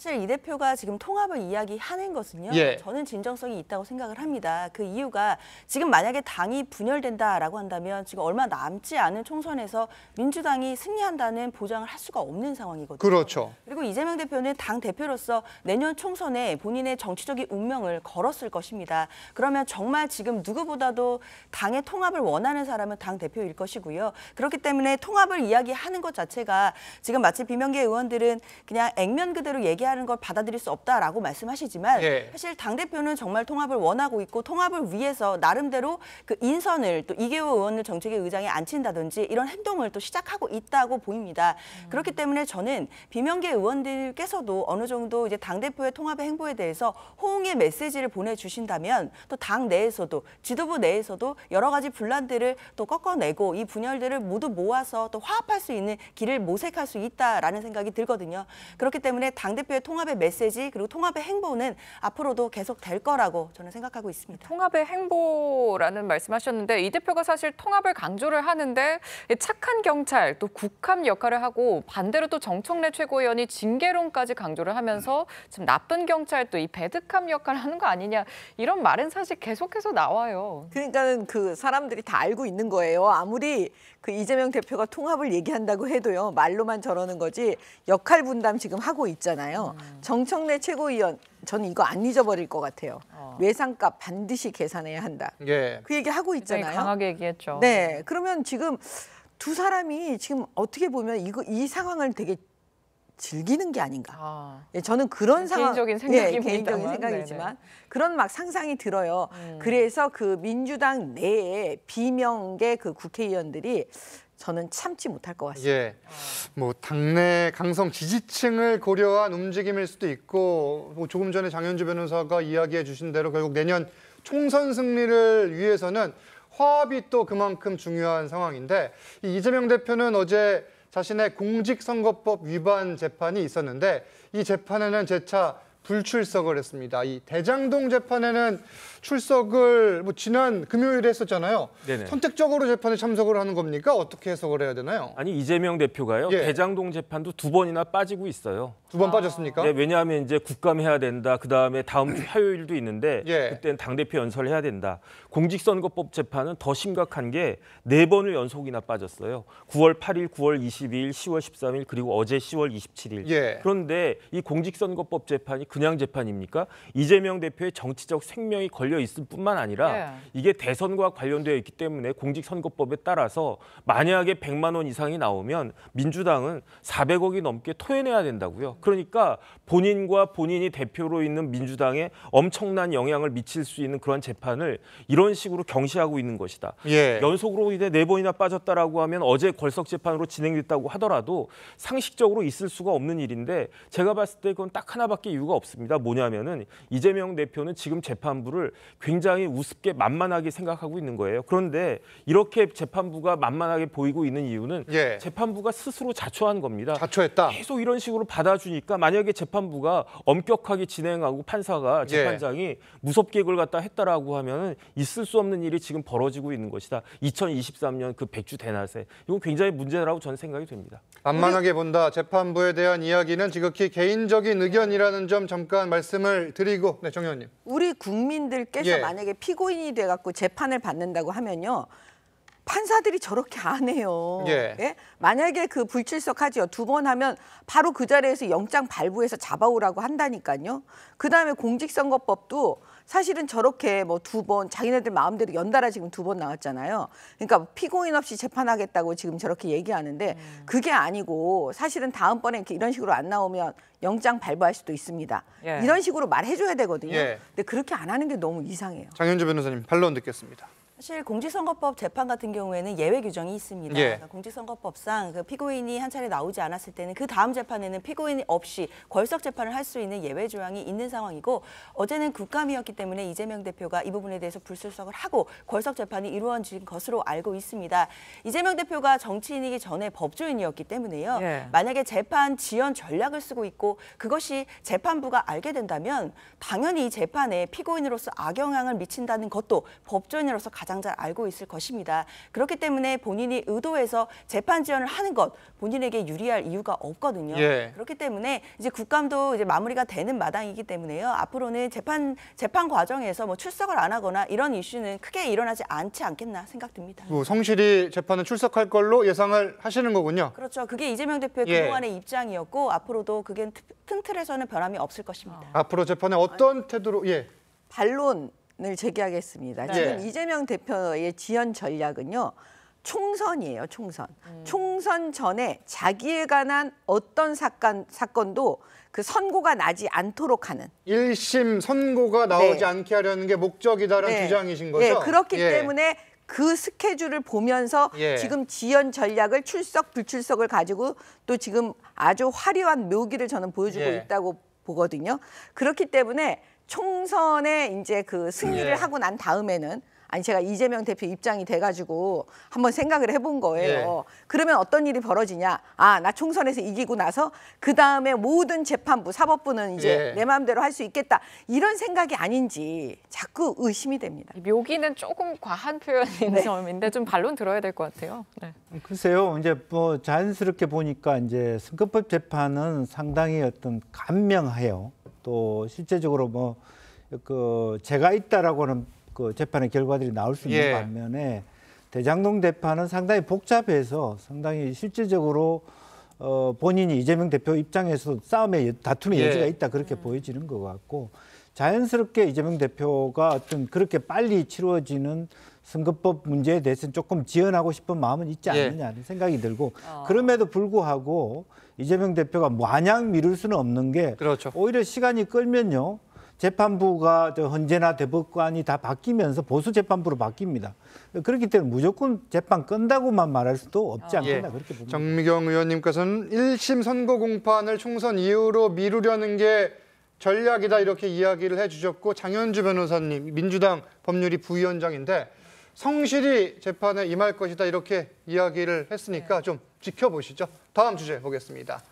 사실 이 대표가 지금 통합을 이야기하는 것은요. 예. 저는 진정성이 있다고 생각을 합니다. 그 이유가 지금 만약에 당이 분열된다라고 한다면 지금 얼마 남지 않은 총선에서 민주당이 승리한다는 보장을 할 수가 없는 상황이거든요. 그렇죠. 그리고 이재명 대표는 당 대표로서 내년 총선에 본인의 정치적인 운명을 걸었을 것입니다. 그러면 정말 지금 누구보다도 당의 통합을 원하는 사람은 당 대표일 것이고요. 그렇기 때문에 통합을 이야기하는 것 자체가 지금 마치 비명계 의원들은 그냥 액면 그대로 얘기하 있다는 걸 받아들일 수 없다라고 말씀하시지만 예. 사실 당 대표는 정말 통합을 원하고 있고 통합을 위해서 나름대로 그 인선을 또 이계호 의원을 정책의 의장에 앉힌다든지 이런 행동을 또 시작하고 있다고 보입니다. 음. 그렇기 때문에 저는 비명계 의원들께서도 어느 정도 이제 당 대표의 통합의 행보에 대해서 호응의 메시지를 보내주신다면 또 당 내에서도 지도부 내에서도 여러 가지 분란들을 또 꺾어내고 이 분열들을 모두 모아서 또 화합할 수 있는 길을 모색할 수 있다라는 생각이 들거든요. 그렇기 때문에 당 대표의 통합의 메시지 그리고 통합의 행보는 앞으로도 계속 될 거라고 저는 생각하고 있습니다. 통합의 행보라는 말씀하셨는데 이 대표가 사실 통합을 강조를 하는데 착한 경찰 또 국함 역할을 하고 반대로 또 정청래 최고위원이 징계론까지 강조를 하면서 지금 나쁜 경찰 또 이배득함 역할을 하는 거 아니냐 이런 말은 사실 계속해서 나와요. 그러니까는 그 사람들이 다 알고 있는 거예요. 아무리 그 이재명 대표가 통합을 얘기한다고 해도요. 말로만 저러는 거지 역할 분담 지금 하고 있잖아요. 음. 정청래 최고위원 저는 이거 안 잊어버릴 것 같아요. 어. 외상값 반드시 계산해야 한다. 예. 그 얘기 하고 있잖아요. 강하게 얘기했죠. 네. 그러면 지금 두 사람이 지금 어떻게 보면 이거 이 상황을 되게 즐기는 게 아닌가. 아. 예, 저는 그런 상황 개인적인 예, 생각이 예, 개인적인 생각이지만 네네. 그런 막 상상이 들어요. 음. 그래서 그 민주당 내에 비명계 그 국회의원들이 저는 참지 못할 것 같습니다. 예. 아. 뭐 당내 강성 지지층을 고려한 움직임일 수도 있고 뭐 조금 전에 장현주 변호사가 이야기해 주신 대로 결국 내년 총선 승리를 위해서는 화합이 또 그만큼 중요한 상황인데 이재명 대표는 어제 자신의 공직선거법 위반 재판이 있었는데 이 재판에는 재차 불출석을 했습니다. 이 대장동 재판에는 출석을 뭐 지난 금요일에 했었잖아요. 네네. 선택적으로 재판에 참석을 하는 겁니까? 어떻게 해석을 해야 되나요? 아니 이재명 대표가요. 예. 대장동 재판도 두 번이나 빠지고 있어요. 두번 아. 빠졌습니까? 네, 왜냐하면 이제 국감해야 된다. 그다음에 다음 주 화요일도 있는데 예. 그때는 당대표 연설해야 을 된다. 공직선거법 재판은 더 심각한 게 네 번을 연속이나 빠졌어요. 9월 8일, 9월 22일, 10월 13일 그리고 어제 10월 27일. 예. 그런데 이 공직선거법 재판이 그냥 재판입니까? 이재명 대표의 정치적 생명이 걸려 걸려 있을 뿐만 아니라 네. 이게 대선과 관련되어 있기 때문에 공직선거법에 따라서 만약에 100만 원 이상이 나오면 민주당은 400억이 넘게 토해내야 된다고요. 그러니까 본인과 본인이 대표로 있는 민주당에 엄청난 영향을 미칠 수 있는 그런 재판을 이런 식으로 경시하고 있는 것이다. 예. 연속으로 이제 네 번이나 빠졌다라고 하면 어제 걸석 재판으로 진행됐다고 하더라도 상식적으로 있을 수가 없는 일인데 제가 봤을 때 그건 딱 하나밖에 이유가 없습니다. 뭐냐면은 이재명 대표는 지금 재판부를 굉장히 우습게 만만하게 생각하고 있는 거예요. 그런데 이렇게 재판부가 만만하게 보이고 있는 이유는 예. 재판부가 스스로 자초한 겁니다. 자초했다. 계속 이런 식으로 받아주니까 만약에 재판부가 엄격하게 진행하고 판사가 예. 재판장이 예. 무섭게 이걸 갖다 했다라고 하면은 있을 수 없는 일이 지금 벌어지고 있는 것이다. 2023년 그 백주 대낮에 이건 굉장히 문제라고 저는 생각이 됩니다. 만만하게 본다. 재판부에 대한 이야기는 지극히 개인적인 의견이라는 점 잠깐 말씀을 드리고 네, 정 의원님. 우리 국민들 대표께서 예. 만약에 피고인이 돼갖고 재판을 받는다고 하면요. 판사들이 저렇게 안 해요. 예. 예? 만약에 그 불출석하지요. 두 번 하면 바로 그 자리에서 영장 발부해서 잡아오라고 한다니까요. 그다음에 공직선거법도 사실은 저렇게 뭐 두 번 자기네들 마음대로 연달아 지금 두 번 나왔잖아요. 그러니까 피고인 없이 재판하겠다고 지금 저렇게 얘기하는데 음. 그게 아니고 사실은 다음번에 이렇게 이런 식으로 안 나오면 영장 발부할 수도 있습니다. 예. 이런 식으로 말해줘야 되거든요. 예. 근데 그렇게 안 하는 게 너무 이상해요. 장현주 변호사님 판론 듣겠습니다. 사실 공직선거법 재판 같은 경우에는 예외 규정이 있습니다. 예. 그러니까 공직선거법상 그 피고인이 한 차례 나오지 않았을 때는 그 다음 재판에는 피고인 없이 걸석 재판을 할 수 있는 예외 조항이 있는 상황이고 어제는 국감이었기 때문에 이재명 대표가 이 부분에 대해서 불출석을 하고 걸석 재판이 이루어진 것으로 알고 있습니다. 이재명 대표가 정치인이기 전에 법조인이었기 때문에요. 예. 만약에 재판 지연 전략을 쓰고 있고 그것이 재판부가 알게 된다면 당연히 이 재판에 피고인으로서 악영향을 미친다는 것도 법조인으로서 가장 가장 잘 알고 있을 것입니다. 그렇기 때문에 본인이 의도해서 재판 지연을 하는 것 본인에게 유리할 이유가 없거든요. 예. 그렇기 때문에 이제 국감도 이제 마무리가 되는 마당이기 때문에요. 앞으로는 재판 재판 과정에서 뭐 출석을 안 하거나 이런 이슈는 크게 일어나지 않지 않겠나 생각됩니다. 뭐 성실히 재판을 출석할 걸로 예상을 하시는 거군요. 그렇죠. 그게 이재명 대표의 예. 그동안의 입장이었고 앞으로도 그게 튼 틀에서는 변함이 없을 것입니다. 아. 앞으로 재판에 어떤 태도로 예. 반론 을 제기하겠습니다. 네. 지금 이재명 대표의 지연 전략은요. 총선이에요, 총선. 음. 총선 전에 자기에 관한 어떤 사건, 사건도 그 선고가 나지 않도록 하는. 일심 선고가 네. 나오지 네. 않게 하려는 게 목적이다라는 네. 주장이신 예, 거죠? 네, 그렇기 예. 때문에 그 스케줄을 보면서 예. 지금 지연 전략을 출석, 불출석을 가지고 또 지금 아주 화려한 묘기를 저는 보여주고 예. 있다고 보거든요. 그렇기 때문에 총선에 이제 그 승리를 예. 하고 난 다음에는 아니 제가 이재명 대표 입장이 돼가지고 한번 생각을 해본 거예요. 예. 그러면 어떤 일이 벌어지냐? 아 나 총선에서 이기고 나서 그 다음에 모든 재판부 사법부는 이제 예. 내 마음대로 할 수 있겠다 이런 생각이 아닌지 자꾸 의심이 됩니다. 묘기는 조금 과한 표현인 네. 점인데 좀 반론 들어야 될 것 같아요. 네. 글쎄요, 이제 뭐 자연스럽게 보니까 이제 선거법 재판은 상당히 어떤 간명해요. 또 실제적으로 뭐그 제가 있다라고는 그 재판의 결과들이 나올 수 있는 예. 반면에 대장동 대판은 상당히 복잡해서 상당히 실질적으로 어, 본인이 이재명 대표 입장에서 싸움의 다툼의 예. 여지가 있다 그렇게 음. 보여지는 것 같고 자연스럽게 이재명 대표가 어떤 그렇게 빨리 치루어지는 선거법 문제에 대해서는 조금 지연하고 싶은 마음은 있지 않느냐 하는 예. 생각이 들고 어. 그럼에도 불구하고 이재명 대표가 마냥 미룰 수는 없는 게 그렇죠. 오히려 시간이 끌면요. 재판부가 헌재나 대법관이 다 바뀌면서 보수 재판부로 바뀝니다. 그렇기 때문에 무조건 재판 끈다고만 말할 수도 없지 아. 않겠나 아, 예. 그렇게 봅니다. 정미경 의원님께서는 1심 선거 공판을 총선 이후로 미루려는 게 전략이다 이렇게 이야기를 해주셨고 장현주 변호사님 민주당 법률위 부위원장인데 성실히 재판에 임할 것이다 이렇게 이야기를 했으니까 네. 좀 지켜보시죠. 다음 주제 보겠습니다.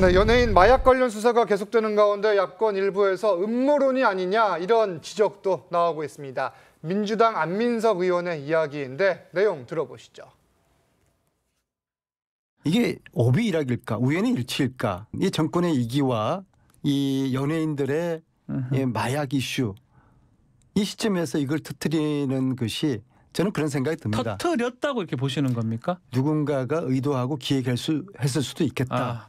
네, 연예인 마약 관련 수사가 계속되는 가운데 야권 일부에서 음모론이 아니냐 이런 지적도 나오고 있습니다. 민주당 안민석 의원의 이야기인데 내용 들어보시죠. 이게 오비일학일까 우연의 일치일까 이 정권의 이기와 이 연예인들의 마약 이슈 이 시점에서 이걸 터트리는 것이 저는 그런 생각이 듭니다. 터트렸다고 이렇게 보시는 겁니까? 누군가가 의도하고 기획할 수 했을 수도 있겠다. 아.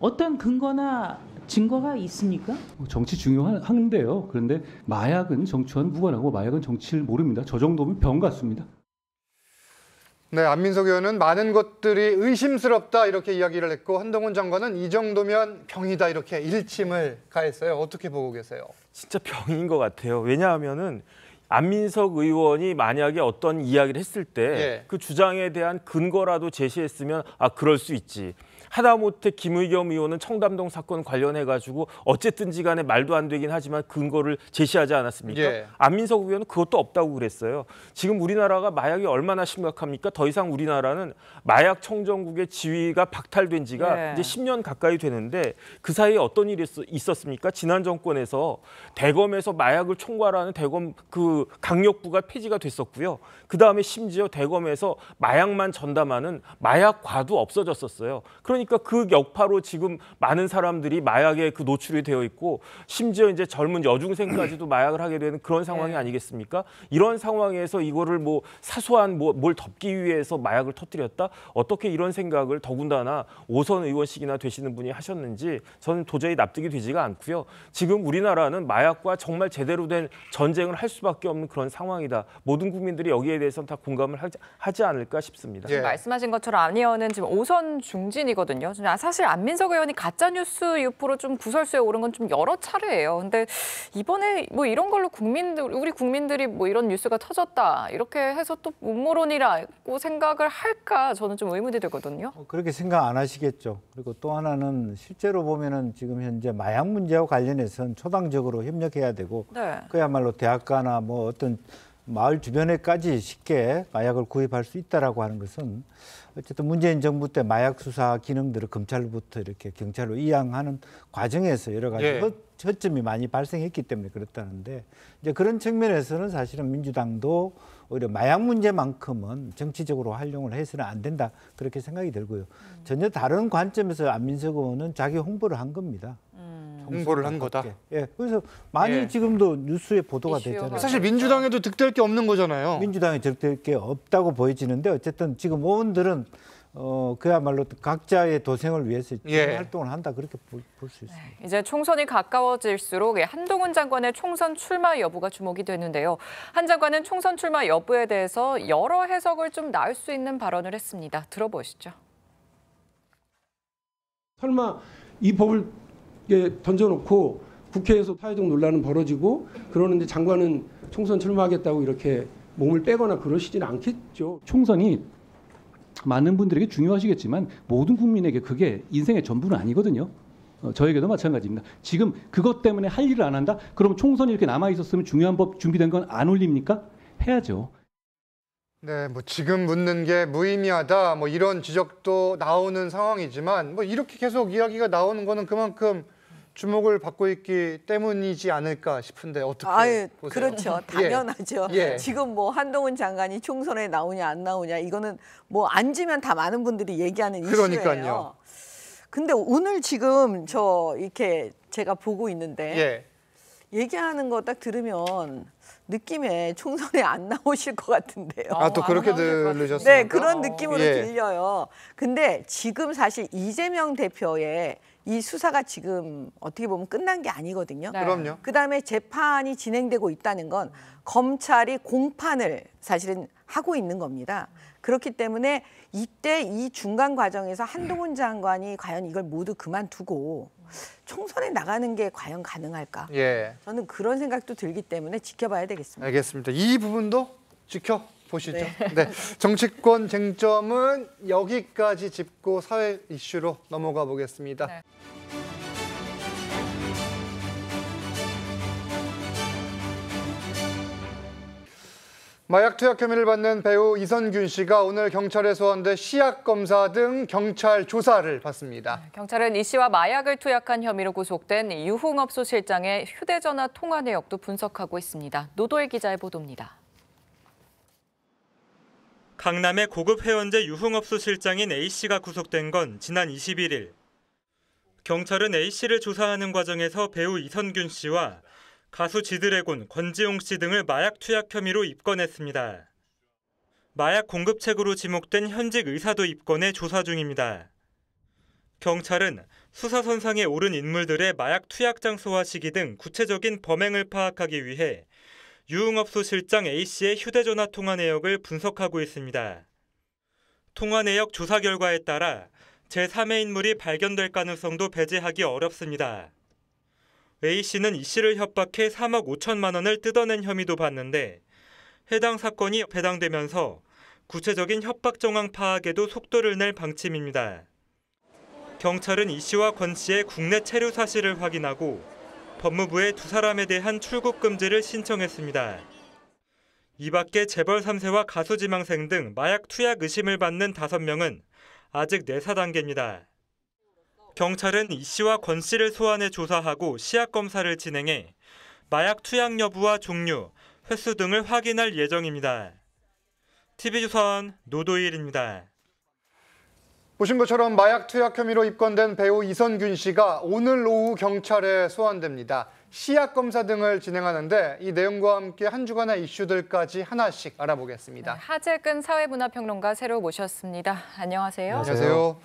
어떤 근거나 증거가 있습니까? 뭐 정치 중요한데요. 그런데 마약은 정치와 무관하고 마약은 정치를 모릅니다. 저 정도면 병 같습니다. 네, 안민석 의원은 많은 것들이 의심스럽다 이렇게 이야기를 했고 한동훈 장관은 이 정도면 병이다 이렇게 일침을 가했어요. 어떻게 보고 계세요? 진짜 병인 것 같아요. 왜냐하면은 안민석 의원이 만약에 어떤 이야기를 했을 때그 예. 그 주장에 대한 근거라도 제시했으면 아 그럴 수 있지. 하다못해 김의겸 의원은 청담동 사건 관련해 가지고 어쨌든지 간에 말도 안 되긴 하지만 근거를 제시하지 않았습니까? 예. 안민석 의원은 그것도 없다고 그랬어요. 지금 우리나라가 마약이 얼마나 심각합니까? 더 이상 우리나라는 마약 청정국의 지위가 박탈된 지가 예. 이제 10년 가까이 되는데 그 사이에 어떤 일이 있었습니까? 지난 정권에서 대검에서 마약을 총괄하는 대검 그 강력부가 폐지가 됐었고요. 그다음에 심지어 대검에서 마약만 전담하는 마약 과도 없어졌었어요. 그러니까 그러니까 그 역파로 지금 많은 사람들이 마약에 그 노출이 되어 있고 심지어 이제 젊은 여중생까지도 *clears throat* 마약을 하게 되는 그런 상황이 네. 아니겠습니까? 이런 상황에서 이거를 뭐 사소한 뭐뭘 덮기 위해서 마약을 터뜨렸다? 어떻게 이런 생각을 더군다나 오선 의원씩이나 되시는 분이 하셨는지 저는 도저히 납득이 되지가 않고요. 지금 우리나라는 마약과 정말 제대로 된 전쟁을 할 수밖에 없는 그런 상황이다. 모든 국민들이 여기에 대해서는 다 공감을 하지, 않을까 싶습니다. 예. 말씀하신 것처럼 아니언는 지금 오선 중진이거든요. 있거든요. 아, 사실 안민석 의원이 가짜뉴스 유포로 좀 구설수에 오른 건 좀 여러 차례예요. 근데 이번에 뭐 이런 걸로 국민들, 우리 국민들이 뭐 이런 뉴스가 터졌다 이렇게 해서 또 음모론이라고 생각을 할까 저는 좀 의문이 들거든요. 어, 그렇게 생각 안 하시겠죠. 그리고 또 하나는 실제로 보면은 지금 현재 마약 문제와 관련해서는 초당적으로 협력해야 되고 네. 그야말로 대학가나 뭐 어떤 마을 주변에까지 쉽게 마약을 구입할 수 있다라고 하는 것은 어쨌든 문재인 정부 때 마약 수사 기능들을 검찰로부터 이렇게 경찰로 이양하는 과정에서 여러 가지 예. 허점이 많이 발생했기 때문에 그렇다는데 이제 그런 측면에서는 사실은 민주당도 오히려 마약 문제만큼은 정치적으로 활용을 해서는 안 된다 그렇게 생각이 들고요. 전혀 다른 관점에서 안민석 의원은 자기 홍보를 한 겁니다. 홍보를 한 거다. 예. 그래서 많이 예. 지금도 뉴스에 보도가 이슈요. 됐잖아요. 사실 민주당에도 득될 게 없는 거잖아요. 민주당에 득될 게 없다고 보여지는데 어쨌든 지금 의원들은 어, 그야말로 각자의 도생을 위해서 예. 활동을 한다 그렇게 볼 수 있습니다. 네, 이제 총선이 가까워질수록 예, 한동훈 장관의 총선 출마 여부가 주목이 되는데요. 한 장관은 총선 출마 여부에 대해서 여러 해석을 좀 나올 수 있는 발언을 했습니다. 들어보시죠. 설마 이 법을 예, 던져놓고 국회에서 사회적 논란은 벌어지고 그러는데 장관은 총선 출마하겠다고 이렇게 몸을 빼거나 그러시진 않겠죠. 총선이 많은 분들에게 중요하시겠지만 모든 국민에게 그게 인생의 전부는 아니거든요. 어, 저에게도 마찬가지입니다. 지금 그것 때문에 할 일을 안 한다? 그럼 총선이 이렇게 남아 있었으면 중요한 법 준비된 건 안 올립니까? 해야죠. 네, 뭐 지금 묻는 게 무의미하다. 뭐 이런 지적도 나오는 상황이지만 뭐 이렇게 계속 이야기가 나오는 거는 그만큼 주목을 받고 있기 때문이지 않을까 싶은데 어떻게 아유, 보세요? 그렇죠. *laughs* 예. 당연하죠. 예. 지금 뭐 한동훈 장관이 총선에 나오냐 안 나오냐 이거는 뭐 앉으면 다 많은 분들이 얘기하는 그러니까요. 근데 오늘 지금 저 이렇게 제가 보고 있는데 예. 얘기하는 거 딱 들으면 느낌에 총선에 안 나오실 것 같은데요. 아, 또 그렇게 들으셨어요? 네, 그런 느낌으로 예. 들려요. 근데 지금 사실 이재명 대표의 이 수사가 지금 어떻게 보면 끝난 게 아니거든요. 네. 그럼요. 그다음에 재판이 진행되고 있다는 건 검찰이 공판을 사실은 하고 있는 겁니다. 그렇기 때문에 이때 이 중간 과정에서 한동훈 장관이 과연 이걸 모두 그만두고 총선에 나가는 게 과연 가능할까? 예. 저는 그런 생각도 들기 때문에 지켜봐야 되겠습니다. 알겠습니다. 이 부분도 지켜 보시죠. 네. 네. 정치권 쟁점은 여기까지 짚고 사회 이슈로 넘어가 보겠습니다. 네. 마약 투약 혐의를 받는 배우 이선균 씨가 오늘 경찰에 소환돼 시약 검사 등 경찰 조사를 받습니다. 네, 경찰은 이 씨와 마약을 투약한 혐의로 구속된 유흥업소 실장의 휴대전화 통화 내역도 분석하고 있습니다. 노도일 기자의 보도입니다. 강남의 고급 회원제 유흥업소 실장인 A씨가 구속된 건 지난 21일. 경찰은 A씨를 조사하는 과정에서 배우 이선균 씨와 가수 지드래곤, 권지용 씨 등을 마약 투약 혐의로 입건했습니다. 마약 공급책으로 지목된 현직 의사도 입건해 조사 중입니다. 경찰은 수사선상에 오른 인물들의 마약 투약 장소와 시기 등 구체적인 범행을 파악하기 위해 유흥업소 실장 A씨의 휴대전화 통화 내역을 분석하고 있습니다. 통화 내역 조사 결과에 따라 제3의 인물이 발견될 가능성도 배제하기 어렵습니다. A씨는 이씨를 협박해 3억 5천만 원을 뜯어낸 혐의도 받는데 해당 사건이 배당되면서 구체적인 협박 정황 파악에도 속도를 낼 방침입니다. 경찰은 이씨와 권 씨의 국내 체류 사실을 확인하고 법무부에 두 사람에 대한 출국 금지를 신청했습니다. 이 밖에 재벌 3세와 가수 지망생 등 마약 투약 의심을 받는 5명은 아직 내사 단계입니다. 경찰은 이 씨와 권 씨를 소환해 조사하고 시약 검사를 진행해 마약 투약 여부와 종류, 횟수 등을 확인할 예정입니다. TV조선 노도일입니다. 보신 것처럼 마약 투약 혐의로 입건된 배우 이선균 씨가 오늘 오후 경찰에 소환됩니다. 시약 검사 등을 진행하는데 이 내용과 함께 한 주간의 이슈들까지 하나씩 알아보겠습니다. 네, 하재근 사회문화평론가 새로 모셨습니다. 안녕하세요. 안녕하세요.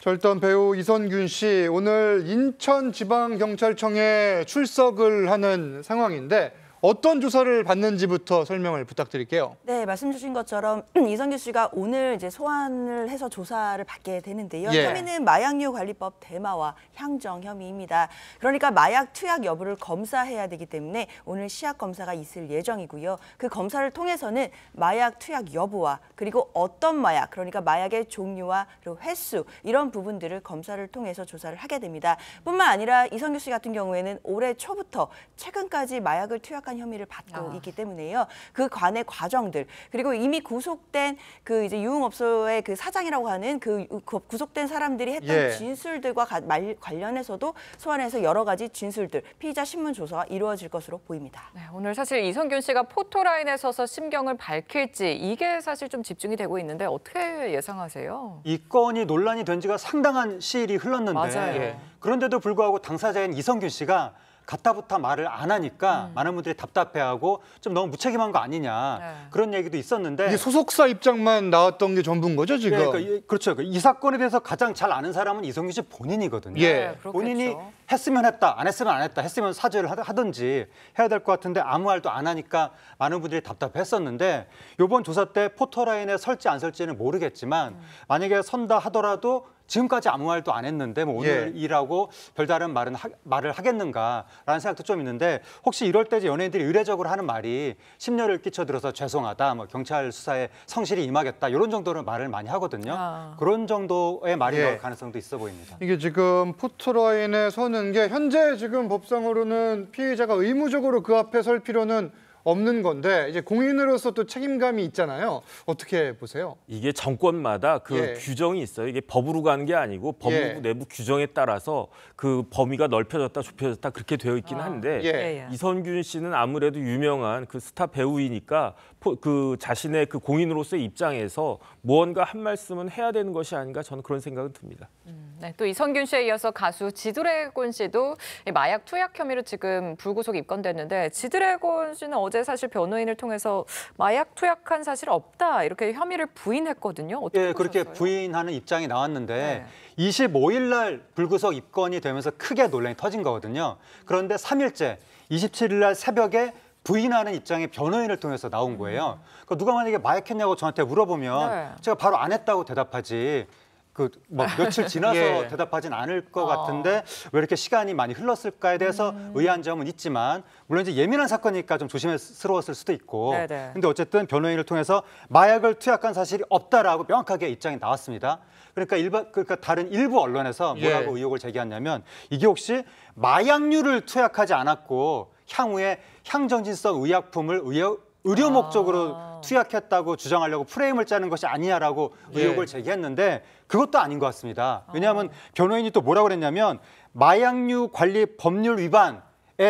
절단 배우 이선균 씨 오늘 인천지방경찰청에 출석을 하는 상황인데 어떤 조사를 받는지부터 설명을 부탁드릴게요. 네, 말씀 주신 것처럼 *clears throat* 이성규 씨가 오늘 이제 소환을 해서 조사를 받게 되는데요. 예. 혐의는 마약류 관리법 대마와 향정 혐의입니다. 그러니까 마약 투약 여부를 검사해야 되기 때문에 오늘 시약 검사가 있을 예정이고요. 그 검사를 통해서는 마약 투약 여부와 그리고 어떤 마약, 그러니까 마약의 종류와 그리고 횟수 이런 부분들을 검사를 통해서 조사를 하게 됩니다. 뿐만 아니라 이성규 씨 같은 경우에는 올해 초부터 최근까지 마약을 투약한 위협한 혐의를 받고 아. 있기 때문에요. 그 관의 과정들 그리고 이미 구속된 그 이제 유흥업소의 그 사장이라고 하는 그, 그 구속된 사람들이 했던 예. 진술들과 가, 말, 관련해서도 소환해서 여러 가지 진술들 피의자 신문 조사가 이루어질 것으로 보입니다. 네, 오늘 사실 이성균 씨가 포토라인에 서서 심경을 밝힐지 이게 사실 좀 집중이 되고 있는데 어떻게 예상하세요? 이 건이 논란이 된 지가 상당한 시일이 흘렀는데 맞아요. 예. 그런데도 불구하고 당사자인 이성균 씨가 갖다 붙다 말을 안 하니까 음. 많은 분들이 답답해하고 좀 너무 무책임한 거 아니냐 네. 그런 얘기도 있었는데 이게 소속사 입장만 나왔던 게 전부인 거죠 지금? 네, 그러니까, 그렇죠. 그러니까 이 사건에 대해서 가장 잘 아는 사람은 이성규 씨 본인이거든요. 예. 네, 본인이 했으면 했다, 안 했으면 안 했다, 했으면 사죄를 하든지 해야 될 것 같은데 아무 말도 안 하니까 많은 분들이 답답했었는데 이번 조사 때 포토라인에 설지 안 설지는 모르겠지만 음. 만약에 선다 하더라도 지금까지 아무 말도 안 했는데 뭐 오늘 예. 일하고 별다른 말은 하, 말을 하겠는가라는 생각도 좀 있는데 혹시 이럴 때 연예인들이 의례적으로 하는 말이 심려를 끼쳐들어서 죄송하다, 뭐 경찰 수사에 성실히 임하겠다 이런 정도로 말을 많이 하거든요. 아. 그런 정도의 말이 예. 나올 가능성도 있어 보입니다. 이게 지금 포트라인에 서는 게 현재 지금 법상으로는 피해자가 의무적으로 그 앞에 설 필요는 없는 건데 이제 공인으로서 또 책임감이 있잖아요. 어떻게 보세요? 이게 정권마다 그 예. 규정이 있어요. 이게 법으로 가는 게 아니고 법무부 예. 내부 규정에 따라서 그 범위가 넓혀졌다 좁혀졌다 그렇게 되어 있긴 아, 한데 아, 예. 이선균 씨는 아무래도 유명한 그 스타 배우이니까 그 자신의 그 공인으로서의 입장에서 무언가 한 말씀은 해야 되는 것이 아닌가 저는 그런 생각은 듭니다. 음, 네, 또 이성균 씨에 이어서 가수 지드래곤 씨도 마약 투약 혐의로 지금 불구속 입건됐는데 지드래곤 씨는 어제 사실 변호인을 통해서 마약 투약한 사실 없다 이렇게 혐의를 부인했거든요. 어떻게 예, 그렇게 부인하는 입장이 나왔는데 네. 25일 날 불구속 입건이 되면서 크게 논란이 터진 거거든요. 그런데 3일째 27일 날 새벽에 부인하는 입장의 변호인을 통해서 나온 거예요. 음. 그러니까 누가 만약에 마약했냐고 저한테 물어보면 네. 제가 바로 안 했다고 대답하지 그 뭐 며칠 지나서 *laughs* 예. 대답하진 않을 것 어. 같은데 왜 이렇게 시간이 많이 흘렀을까에 대해서 음. 의아한 점은 있지만 물론 이제 예민한 사건이니까 좀 조심스러웠을 수도 있고 네네. 네. 근데 어쨌든 변호인을 통해서 마약을 투약한 사실이 없다라고 명확하게 입장이 나왔습니다. 그러니까 일반 그러니까 다른 일부 언론에서 뭐라고 예. 의혹을 제기했냐면 이게 혹시 마약류를 투약하지 않았고 향후에 향정신성 의약품을 의료, 의료 아. 목적으로 아. 투약했다고 주장하려고 프레임을 짜는 것이 아니냐라고 예. 의혹을 예. 제기했는데 그것도 아닌 것 같습니다. 아. 왜냐하면 아. 변호인이 또 뭐라고 그랬냐면 마약류 관리 법률 위반에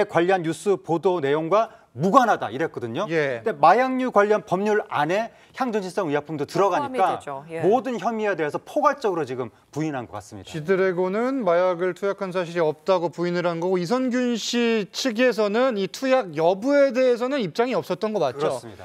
관련 뉴스 보도 내용과 무관하다 이랬거든요. 예. 근데 마약류 관련 법률 안에 향정신성 의약품도 들어가니까 예. 모든 혐의에 대해서 포괄적으로 지금 부인한 것 같습니다. 지드래곤은 마약을 투약한 사실이 없다고 부인을 한 거고 이선균 씨 측에서는 이 투약 여부에 대해서는 입장이 없었던 거 맞죠? 그렇습니다.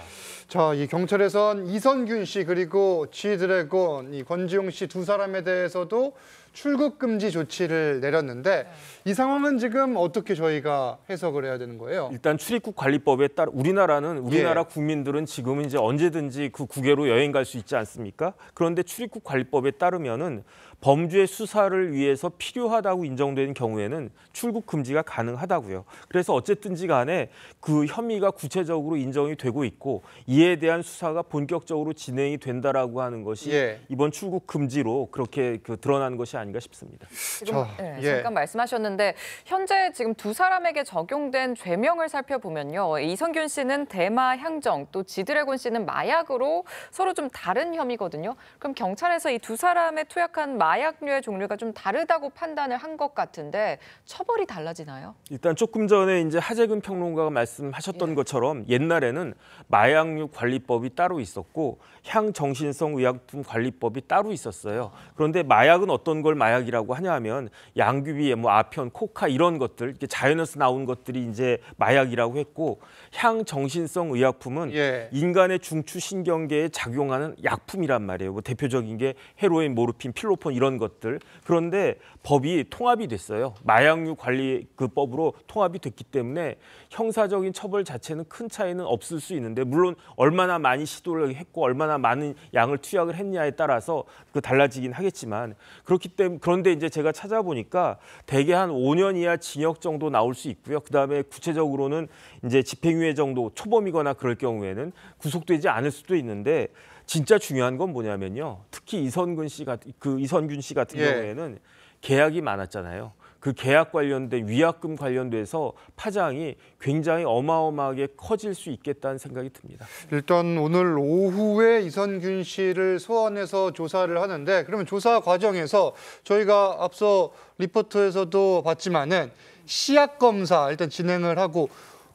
자, 이 경찰에선 이선균 씨 그리고 지드래곤 이 권지용 씨 두 사람에 대해서도 출국 금지 조치를 내렸는데 네. 이 상황은 지금 어떻게 저희가 해석을 해야 되는 거예요? 일단 출입국 관리법에 따라 우리나라는 우리나라 예. 국민들은 지금 은 이제 언제든지 그 국외로 여행 갈 수 있지 않습니까? 그런데 출입국 관리법에 따르면은 범죄 수사를 위해서 필요하다고 인정되는 경우에는 출국 금지가 가능하다고요. 그래서 어쨌든지 간에 그 혐의가 구체적으로 인정이 되고 있고 이에 대한 수사가 본격적으로 진행이 된다라고 하는 것이 예. 이번 출국 금지로 그렇게 그 드러난 것이 아니 아닌가 싶습니다. 지금 저, 네, 예. 잠깐 말씀하셨는데 현재 지금 두 사람에게 적용된 죄명을 살펴보면요. 이성균 씨는 대마 향정, 또 지드래곤 씨는 마약으로 서로 좀 다른 혐의거든요. 그럼 경찰에서 이 두 사람의 투약한 마약류의 종류가 좀 다르다고 판단을 한 것 같은데 처벌이 달라지나요? 일단 조금 전에 이제 하재근 평론가가 말씀하셨던 예. 것처럼 옛날에는 마약류 관리법이 따로 있었고 향정신성 의약품 관리법이 따로 있었어요. 그런데 마약은 어떤 걸 마약이라고 하냐 하면 양귀비에 뭐 아편, 코카 이런 것들 이렇게 자연에서 나온 것들이 이제 마약이라고 했고 향 정신성 의약품은 예. 인간의 중추 신경계에 작용하는 약품이란 말이에요. 뭐 대표적인 게 헤로인, 모르핀, 필로폰 이런 것들. 그런데 법이 통합이 됐어요. 마약류 관리 그 법으로 통합이 됐기 때문에 형사적인 처벌 자체는 큰 차이는 없을 수 있는데 물론 얼마나 많이 시도를 했고 얼마나 많은 양을 투약을 했냐에 따라서 그 달라지긴 하겠지만 그렇기 때문에 그런데 이제 제가 찾아보니까 대개 한 5년 이하 징역 정도 나올 수 있고요. 그다음에 구체적으로는 이제 집행유예 정도 초범이거나 그럴 경우에는 구속되지 않을 수도 있는데 진짜 중요한 건 뭐냐면요. 특히 이선근 씨같그 이선균 씨 같은 예. 경우에는 계약이 많았잖아요. 그 계약 관련된 위약금 관련돼서 파장이 굉장히 어마어마하게 커질 수 있겠다는 생각이 듭니다. 일단 오늘 오후에 이선균 씨를 소환해서 조사를 하는데 그러면 조사 과정에서 저희가 앞서 리포터에서도 봤지만은 시약 검사 일단 진행을 하고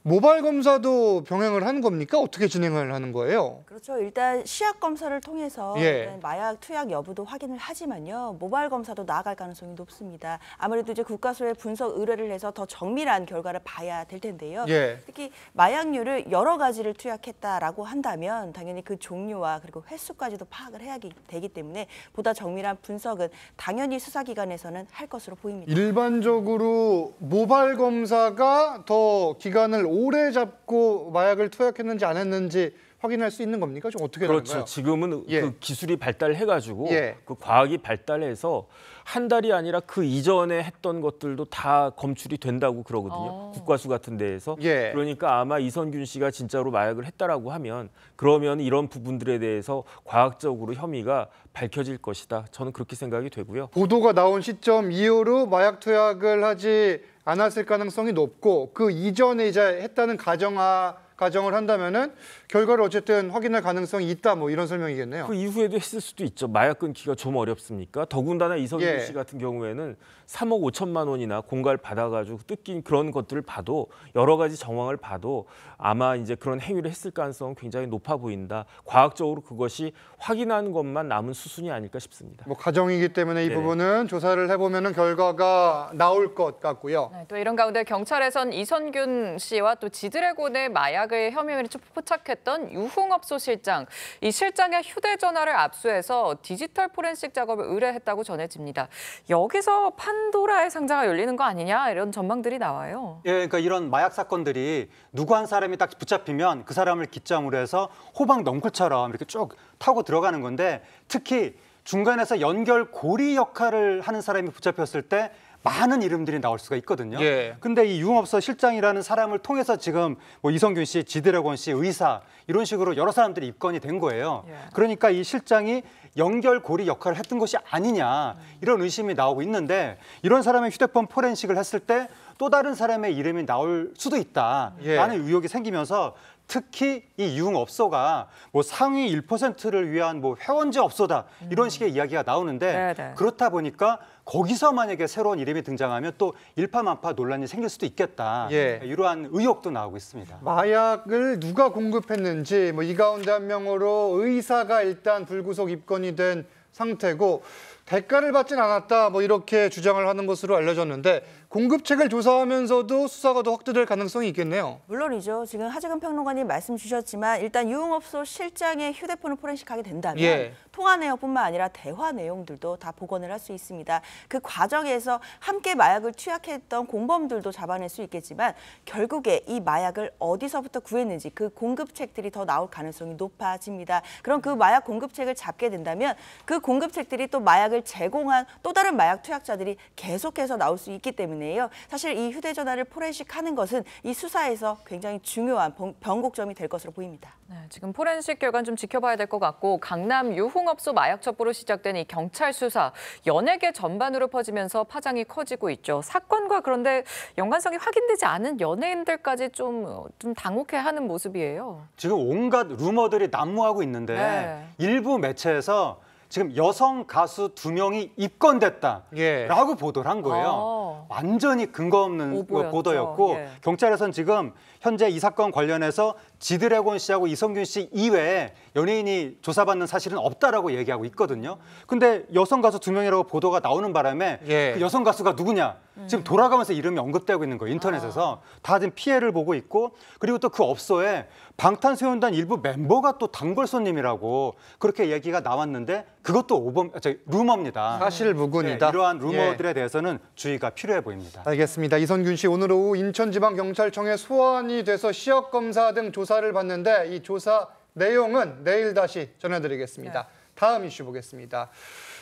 모발 검사도 병행을 하는 겁니까? 어떻게 진행을 하는 거예요? 그렇죠. 일단 시약 검사를 통해서 예. 마약 투약 여부도 확인을 하지만요. 모발 검사도 나아갈 가능성이 높습니다. 아무래도 이제 국가수에 분석 의뢰를 해서 더 정밀한 결과를 봐야 될 텐데요. 예. 특히 마약류를 여러 가지를 투약했다라고 한다면 당연히 그 종류와 그리고 횟수까지도 파악을 해야 되기 때문에 보다 정밀한 분석은 당연히 수사기관에서는 할 것으로 보입니다. 일반적으로 모발 검사가 더 기간을 오래 잡고 마약을 투약했는지 안 했는지 확인할 수 있는 겁니까? 좀 어떻게 그렇죠. 되는가요? 지금은 그 예. 그 기술이 발달해가지고 예. 그 과학이 발달해서 한 달이 아니라 그 이전에 했던 것들도 다 검출이 된다고 그러거든요. 오. 어. 국과수 같은 데에서. 예. 그러니까 아마 이선균 씨가 진짜로 마약을 했다라고 하면 그러면 이런 부분들에 대해서 과학적으로 혐의가 밝혀질 것이다. 저는 그렇게 생각이 되고요. 보도가 나온 시점 이후로 마약 투약을 하지 않았을 가능성이 높고 그 이전에 이제 했다는 가정하 가정을 한다면은 결과를 어쨌든 확인할 가능성이 있다 뭐 이런 설명이겠네요. 그 이후에도 했을 수도 있죠. 마약 끊기가 좀 어렵습니까? 더군다나 이성윤 예. 씨 같은 경우에는 3억 5천만 원이나 공갈 받아가지고 뜯긴 그런 것들을 봐도 여러 가지 정황을 봐도 아마 이제 그런 행위를 했을 가능성은 굉장히 높아 보인다. 과학적으로 그것이 확인하는 것만 남은 수순이 아닐까 싶습니다. 뭐 가정이기 때문에 이 네. 부분은 조사를 해보면은 결과가 나올 것 같고요. 네, 또 이런 가운데 경찰에선 이선균 씨와 또 지드래곤의 마약 조작의 혐의를 포착했던 유흥업소 실장. 이 실장의 휴대전화를 압수해서 디지털 포렌식 작업을 의뢰했다고 전해집니다. 여기서 판도라의 상자가 열리는 거 아니냐 이런 전망들이 나와요. 예, 그러니까 이런 마약 사건들이 누구 한 사람이 딱 붙잡히면 그 사람을 기점으로 해서 호박 넝쿨처럼 이렇게 쭉 타고 들어가는 건데 특히 중간에서 연결 고리 역할을 하는 사람이 붙잡혔을 때 많은 이름들이 나올 수가 있거든요. 예. 근데 이유흥업소 실장이라는 사람을 통해서 지금 뭐 이성균 씨, 지드래곤 씨, 의사 이런 식으로 여러 사람들이 입건이 된 거예요. 예. 그러니까 이 실장이 연결고리 역할을 했던 것이 아니냐 이런 의심이 나오고 있는데 이런 사람의 휴대폰 포렌식을 했을 때 또 다른 사람의 이름이 나올 수도 있다라는 예. 의혹이 생기면서 특히 이 유흥업소가 뭐 상위 1%를 위한 뭐 회원제 업소다 이런 음. 식의 이야기가 나오는데 네네. 네. 그렇다 보니까 거기서 만약에 새로운 이름이 등장하면 또 일파만파 논란이 생길 수도 있겠다. 예. 이러한 의혹도 나오고 있습니다. 마약을 누가 공급했는지 뭐 이 가운데 한 명으로 의사가 일단 불구속 입건이 된 상태고 대가를 받진 않았다 뭐 이렇게 주장을 하는 것으로 알려졌는데 공급책을 조사하면서도 수사가 더 확대될 가능성이 있겠네요. 물론이죠. 지금 하재근 평론가님 말씀 주셨지만 일단 유흥업소 실장의 휴대폰을 포렌식하게 된다면 예. 통화 내용뿐만 아니라 대화 내용들도 다 복원을 할 수 있습니다. 그 과정에서 함께 마약을 취약했던 공범들도 잡아낼 수 있겠지만 결국에 이 마약을 어디서부터 구했는지 그 공급책들이 더 나올 가능성이 높아집니다. 그럼 그 마약 공급책을 잡게 된다면 그 공급책들이 또 마약을 제공한 또 다른 마약 투약자들이 계속해서 나올 수 있기 때문에 때문에요. 사실 이 휴대전화를 포렌식하는 것은 이 수사에서 굉장히 중요한 변곡점이 될 것으로 보입니다. 네, 지금 포렌식 결과는 좀 지켜봐야 될 것 같고 강남 유흥업소 마약 첩보로 시작된 이 경찰 수사 연예계 전반으로 퍼지면서 파장이 커지고 있죠. 사건과 그런데 연관성이 확인되지 않은 연예인들까지 좀, 좀 당혹해하는 모습이에요. 지금 온갖 루머들이 난무하고 있는데 네. 일부 매체에서 지금 여성 가수 두 명이 입건됐다라고 예. 보도를 한 거예요. 아. 완전히 근거 없는 오보였죠. 보도였고 예. 경찰에서는 지금 현재 이 사건 관련해서 지드래곤 씨하고 이성균 씨 이외에 연예인이 조사받는 사실은 없다라고 얘기하고 있거든요. 근데 여성 가수 두 명이라고 보도가 나오는 바람에 예. 그 여성 가수가 누구냐 음. 지금 돌아가면서 이름이 언급되고 있는 거예요. 인터넷에서 아. 다들 피해를 보고 있고 그리고 또 그 업소에 방탄소년단 일부 멤버가 또 단골 손님이라고 그렇게 얘기가 나왔는데 그것도 오범 아, 저 루머입니다. 사실 음. 무근이다. 네, 이러한 예. 루머들에 예. 대해서는 주의가 필요해 보입니다. 알겠습니다. 이성균 씨 오늘 오후 인천지방경찰청에 소환이 돼서 시역 검사 등 조사 조사를 받는데 이 조사 내용은 내일 다시 전해드리겠습니다. 네. 다음 이슈 보겠습니다.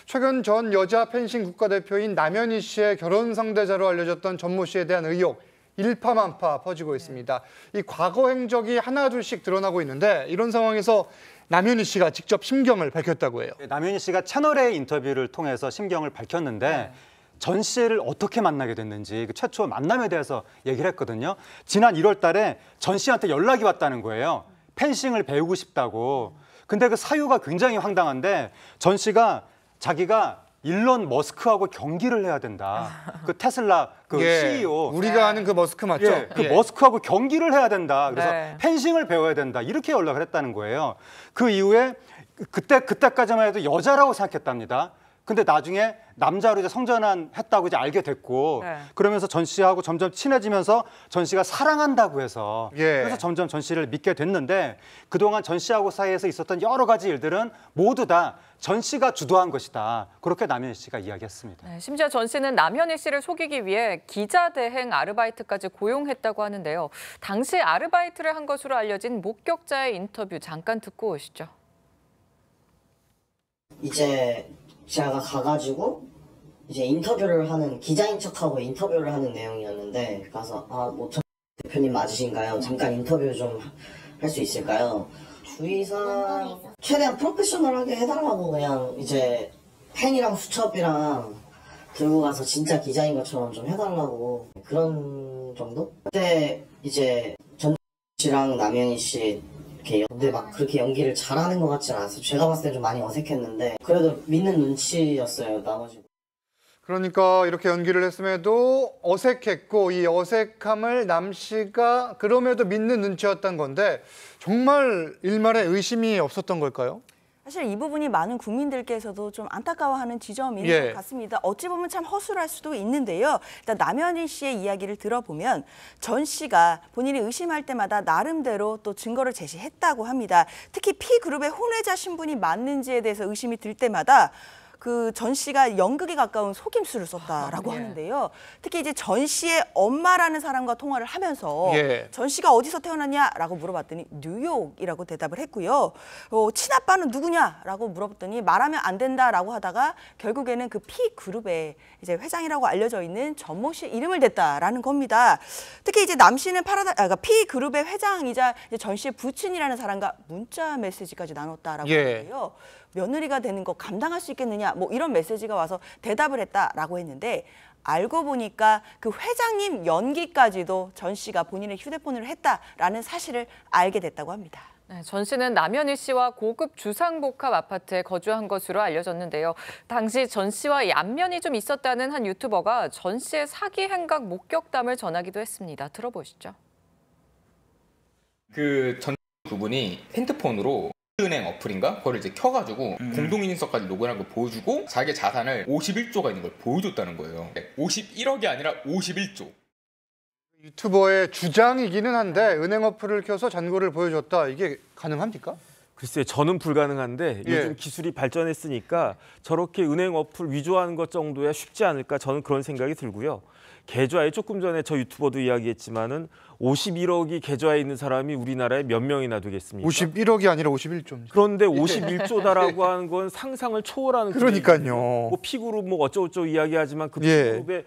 최근 전 여자 펜싱 국가대표인 남현희 씨의 결혼 상대자로 알려졌던 전 모 씨에 대한 의혹 일파만파 퍼지고 네. 있습니다. 이 과거 행적이 하나둘씩 드러나고 있는데 이런 상황에서 남현희 씨가 직접 심경을 밝혔다고 해요. 네, 남현희 씨가 채널A 인터뷰를 통해서 심경을 밝혔는데 네. 전 씨를 어떻게 만나게 됐는지 그 최초 만남에 대해서 얘기를 했거든요. 지난 1월 달에 전 씨한테 연락이 왔다는 거예요. 펜싱을 배우고 싶다고. 근데 그 사유가 굉장히 황당한데 전 씨가 자기가 일론 머스크하고 경기를 해야 된다. 그 테슬라 그 예, CEO. 우리가 아는 그 머스크 맞죠? 예, 그 예. 머스크하고 경기를 해야 된다. 그래서 네. 펜싱을 배워야 된다. 이렇게 연락을 했다는 거예요. 그 이후에 그때 그때까지만 해도 여자라고 생각했답니다. 근데 나중에 남자로 이제 성전한 했다고 이제 알게 됐고 네. 그러면서 전 씨하고 점점 친해지면서 전 씨가 사랑한다고 해서 예. 그래서 점점 전 씨를 믿게 됐는데 그동안 전 씨하고 사이에서 있었던 여러 가지 일들은 모두 다 전 씨가 주도한 것이다. 그렇게 남현희 씨가 이야기했습니다. 네, 심지어 전 씨는 남현희 씨를 속이기 위해 기자 대행 아르바이트까지 고용했다고 하는데요. 당시 아르바이트를 한 것으로 알려진 목격자의 인터뷰 잠깐 듣고 오시죠. 이제 제가 가가지고 이제 인터뷰를 하는 기자인 척하고 인터뷰를 하는 내용이었는데 가서 아뭐천 대표님 맞으신가요? 잠깐 인터뷰 좀 할 수 있을까요? 주의사항 최대한 프로페셔널하게 해달라고 그냥 이제 펜이랑 수첩이랑 들고 가서 진짜 기자인 것처럼 좀 해달라고 그런 정도? 그때 이제 전 씨랑 남현희 씨 이렇게 근데 막 그렇게 연기를 잘하는 것같진 않아서 제가 봤을 때 좀 많이 어색했는데 그래도 믿는 눈치였어요 나머지. 그러니까 이렇게 연기를 했음에도 어색했고 이 어색함을 남 씨가 그럼에도 믿는 눈치였던 건데 정말 일말의 의심이 없었던 걸까요? 사실 이 부분이 많은 국민들께서도 좀 안타까워하는 지점인 예. 것 같습니다. 어찌 보면 참 허술할 수도 있는데요. 일단 남현희 씨의 이야기를 들어보면 전 씨가 본인이 의심할 때마다 나름대로 또 증거를 제시했다고 합니다. 특히 P그룹의 혼외자 신분이 맞는지에 대해서 의심이 들 때마다 그전 씨가 연극에 가까운 속임수를 썼다라고 아, 네. 하는데요. 특히 이제 전 씨의 엄마라는 사람과 통화를 하면서 예. 전 씨가 어디서 태어났냐라고 물어봤더니 뉴욕이라고 대답을 했고요. 어, 친아빠는 누구냐라고 물어봤더니 말하면 안 된다라고 하다가 결국에는 그 P 그룹의 이제 회장이라고 알려져 있는 전 모 씨 이름을 댔다라는 겁니다. 특히 이제 남 씨는 파라다 아, 그러니까 P 그룹의 회장이자 이제 전 씨의 부친이라는 사람과 문자 메시지까지 나눴다라고 예. 하는데요. 며느리가 되는 거 감당할 수 있겠느냐 뭐 이런 메시지가 와서 대답을 했다라고 했는데 알고 보니까 그 회장님 연기까지도 전 씨가 본인의 휴대폰으로 했다라는 사실을 알게 됐다고 합니다. 네, 전 씨는 남현희 씨와 고급 주상복합 아파트에 거주한 것으로 알려졌는데요. 당시 전 씨와 안면이 좀 있었다는 한 유튜버가 전 씨의 사기 행각 목격담을 전하기도 했습니다. 들어보시죠. 그전 그분이 핸드폰으로 은행 어플인가? 그거를 이제 켜가지고 음. 음. 공동인증서까지 녹그인한걸 보여주고 자기 자산을 51조가 있는 걸 보여줬다는 거예요. 51억이 아니라 51조. 유튜버의 주장이기는 한데 은행 어플을 켜서 잔고를 보여줬다. 이게 가능합니까? 글쎄 저는 불가능한데 예. 요즘 기술이 발전했으니까 저렇게 은행 어플 위조하는 것 정도야 쉽지 않을까 저는 그런 생각이 들고요. 계좌에 조금 전에 저 유튜버도 이야기했지만은 51억이 계좌에 있는 사람이 우리나라에 몇 명이나 되겠습니까? 51억이 아니라 5 1조다 그런데 51조다라고 하는 건 상상을 초월하는 그러니까요. 뭐 피그룹 뭐 어쩌고저쩌고 이야기하지만 그 피그룹에 예.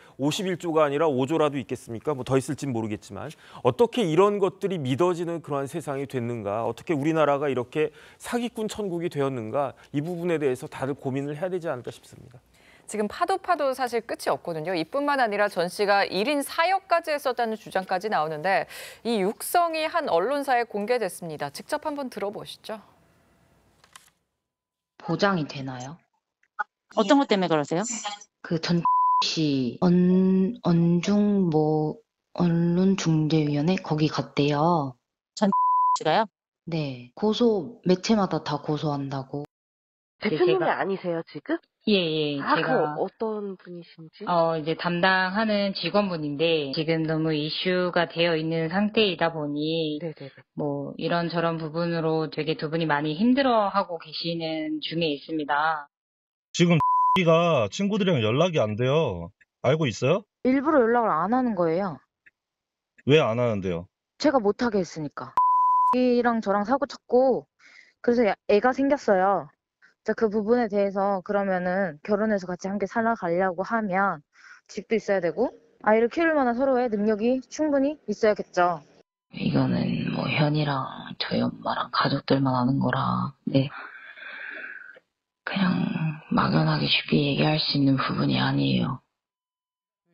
51조가 아니라 5조라도 있겠습니까? 뭐 더 있을진 모르겠지만 어떻게 이런 것들이 믿어지는 그러한 세상이 됐는가? 어떻게 우리나라가 이렇게 사기꾼 천국이 되었는가? 이 부분에 대해서 다들 고민을 해야 되지 않을까 싶습니다. 지금 파도 파도 사실 끝이 없거든요. 이뿐만 아니라 전 씨가 1인 사역까지 했었다는 주장까지 나오는데 이 육성이 한 언론사에 공개됐습니다. 직접 한번 들어보시죠. 보장이 되나요? 어떤 것 때문에 그러세요? 그 전 씨, 언, 언중 뭐 언론중재위원회 거기 갔대요. 전 씨가요? 네. 고소 매체마다 다 고소한다고. 대표님이 아니세요, 지금? 예, 예. 아, 제가 그 어떤 분이신지? 어, 이제 담당하는 직원분인데 지금 너무 이슈가 되어 있는 상태이다 보니 네네뭐 이런저런 부분으로 되게 두 분이 많이 힘들어하고 계시는 중에 있습니다. 지금 *laughs* X가 친구들이랑 연락이 안 돼요. 알고 있어요? 일부러 연락을 안 하는 거예요. 왜 안 하는데요? 제가 못하게 했으니까. 이랑 *laughs* 저랑 사고 쳤고 그래서 애가 생겼어요. 그 부분에 대해서 그러면은 결혼해서 같이 함께 살아가려고 하면 집도 있어야 되고 아이를 키울 만한 서로의 능력이 충분히 있어야겠죠. 이거는 뭐 현이랑 저희 엄마랑 가족들만 아는 거라 네 그냥 막연하게 쉽게 얘기할 수 있는 부분이 아니에요.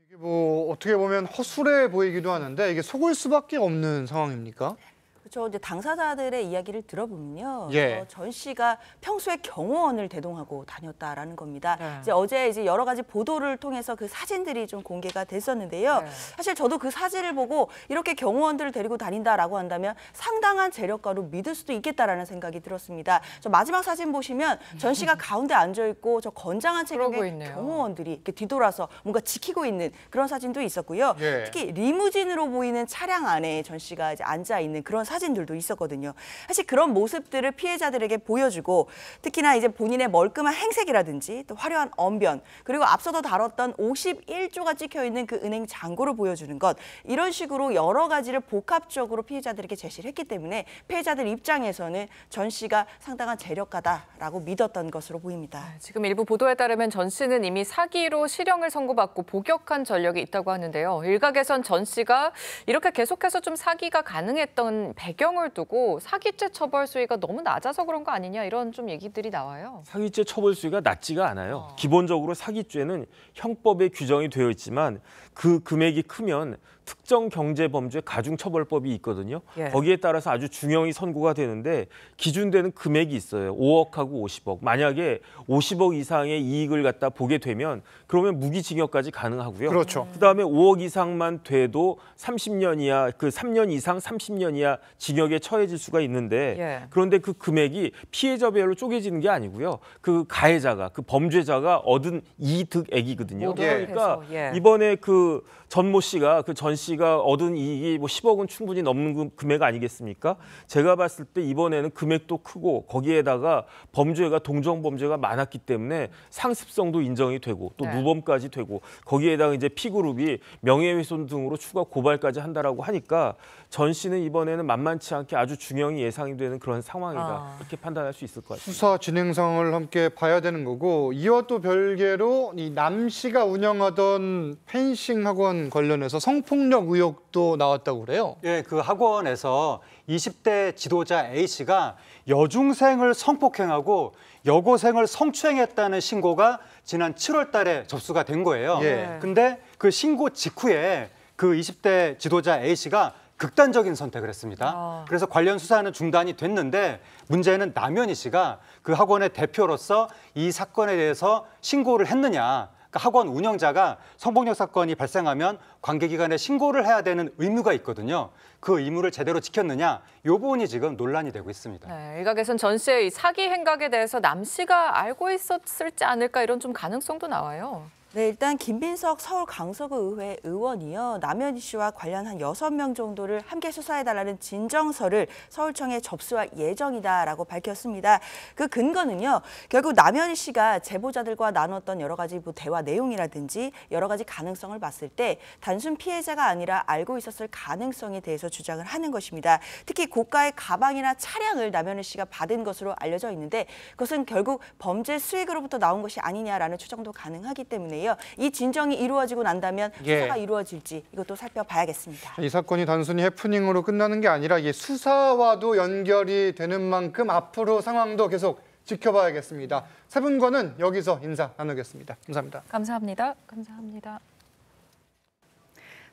이게 뭐 어떻게 보면 허술해 보이기도 하는데 이게 속을 수밖에 없는 상황입니까? 그렇죠. 이제 당사자들의 이야기를 들어보면요. 예. 어, 전 씨가 평소에 경호원을 대동하고 다녔다라는 겁니다. 네. 이제 어제 이제 여러 가지 보도를 통해서 그 사진들이 좀 공개가 됐었는데요. 네. 사실 저도 그 사진을 보고 이렇게 경호원들을 데리고 다닌다라고 한다면 상당한 재력가로 믿을 수도 있겠다라는 생각이 들었습니다. 저 마지막 사진 보시면 전 씨가 *laughs* 가운데 앉아 있고 저 건장한 체격의 경호원들이 이렇게 뒤돌아서 뭔가 지키고 있는 그런 사진도 있었고요. 예. 특히 리무진으로 보이는 차량 안에 전 씨가 이제 앉아 있는 그런 사진들도 있었거든요. 사실 그런 모습들을 피해자들에게 보여주고 특히나 이제 본인의 멀끔한 행색이라든지 또 화려한 언변 그리고 앞서도 다뤘던 51조가 찍혀 있는 그 은행 잔고를 보여주는 것 이런 식으로 여러 가지를 복합적으로 피해자들에게 제시를 했기 때문에 피해자들 입장에서는 전 씨가 상당한 재력가다라고 믿었던 것으로 보입니다. 아, 지금 일부 보도에 따르면 전 씨는 이미 사기로 실형을 선고받고 복역한 전력이 있다고 하는데요. 일각에선 전 씨가 이렇게 계속해서 좀 사기가 가능했던 배경을 두고 사기죄 처벌 수위가 너무 낮아서 그런 거 아니냐 이런 좀 얘기들이 나와요. 사기죄 처벌 수위가 낮지가 않아요. 어. 기본적으로 사기죄는 형법에 규정이 되어 있지만 그 금액이 크면 특정 경제 범죄 가중 처벌법이 있거든요. 예. 거기에 따라서 아주 중형이 선고가 되는데 기준되는 금액이 있어요. 5억하고 50억. 만약에 50억 이상의 이익을 갖다 보게 되면 그러면 무기징역까지 가능하고요. 그렇죠. 그다음에 5억 이상만 돼도 30년 이하 그 3년 이상 30년 이하 징역에 처해질 수가 있는데 예. 그런데 그 금액이 피해자별로 쪼개지는 게 아니고요. 그 가해자가 그 범죄자가 얻은 이득액이거든요. 그러니까 예. 이번에 그 전모 씨가 그전 씨가 얻은 이익이 뭐 10억은 충분히 넘는 금액 아니겠습니까? 제가 봤을 때 이번에는 금액도 크고 거기에다가 범죄가 동정 범죄가 많았기 때문에 상습성도 인정이 되고 또 네. 무범까지 되고 거기에다가 이제 피그룹이 명예훼손 등으로 추가 고발까지 한다라고 하니까 전 씨는 이번에는 만만치 않게 아주 중형이 예상이 되는 그런 상황이다. 아. 이렇게 판단할 수 있을 것 같아요. 수사 진행상을 함께 봐야 되는 거고 이와 또 별개로 이남 씨가 운영하던 펜싱 학원 관련해서 성폭력 의혹도 나왔다고 그래요. 예, 그 학원에서 20대 지도자 A 씨가 여중생을 성폭행하고 여고생을 성추행했다는 신고가 지난 7월 달에 접수가 된 거예요. 예. 네. 근데 그 신고 직후에 그 20대 지도자 A 씨가 극단적인 선택을 했습니다. 아. 그래서 관련 수사는 중단이 됐는데 문제는 남현희 씨가 그 학원의 대표로서 이 사건에 대해서 신고를 했느냐. 그러니까 학원 운영자가 성폭력 사건이 발생하면 관계기관에 신고를 해야 되는 의무가 있거든요. 그 의무를 제대로 지켰느냐 이 부분이 지금 논란이 되고 있습니다. 네, 일각에선 전 씨의 사기 행각에 대해서 남 씨가 알고 있었을지 않을까 이런 좀 가능성도 나와요. 네, 일단 김빈석 서울 강서구의회 의원이요. 남현희 씨와 관련한 여섯 명 정도를 함께 수사해달라는 진정서를 서울청에 접수할 예정이다라고 밝혔습니다. 그 근거는요. 결국 남현희 씨가 제보자들과 나눴던 여러 가지 뭐 대화 내용이라든지 여러 가지 가능성을 봤을 때 단순 피해자가 아니라 알고 있었을 가능성에 대해서 주장을 하는 것입니다. 특히 고가의 가방이나 차량을 남현희 씨가 받은 것으로 알려져 있는데 그것은 결국 범죄 수익으로부터 나온 것이 아니냐라는 추정도 가능하기 때문에 거예요. 이 진정이 이루어지고 난다면 예. 수사가 이루어질지 이것도 살펴봐야겠습니다. 이 사건이 단순히 해프닝으로 끝나는 게 아니라 이 수사와도 연결이 되는 만큼 앞으로 상황도 계속 지켜봐야겠습니다. 세 분과는 여기서 인사 나누겠습니다. 감사합니다. 감사합니다. 감사합니다.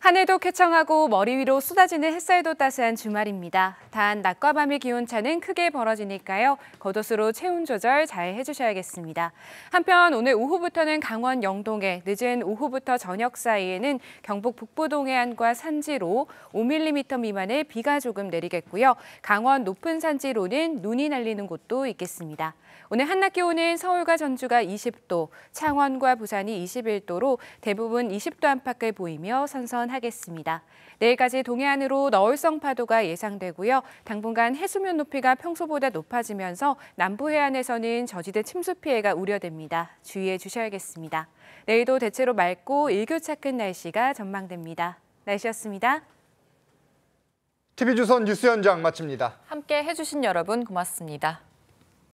하늘도 쾌청하고 머리 위로 쏟아지는 햇살도 따스한 주말입니다. 단 낮과 밤의 기온차는 크게 벌어지니까요. 겉옷으로 체온 조절 잘 해주셔야겠습니다. 한편 오늘 오후부터는 강원 영동에 늦은 오후부터 저녁 사이에는 경북 북부 동해안과 산지로 5mm 미만의 비가 조금 내리겠고요. 강원 높은 산지로는 눈이 날리는 곳도 있겠습니다. 오늘 한낮 기온은 서울과 전주가 20도, 창원과 부산이 21도로 대부분 20도 안팎을 보이며 선선한 하겠습니다. 내일까지 동해안으로 너울성 파도가 예상되고요. 당분간 해수면 높이가 평소보다 높아지면서 남부 해안에서는 저지대 침수 피해가 우려됩니다. 주의해 주셔야겠습니다. 내일도 대체로 맑고 일교차 큰 날씨가 전망됩니다. 날씨였습니다. TV조선 뉴스 현장 마칩니다. 함께 해주신 여러분 고맙습니다.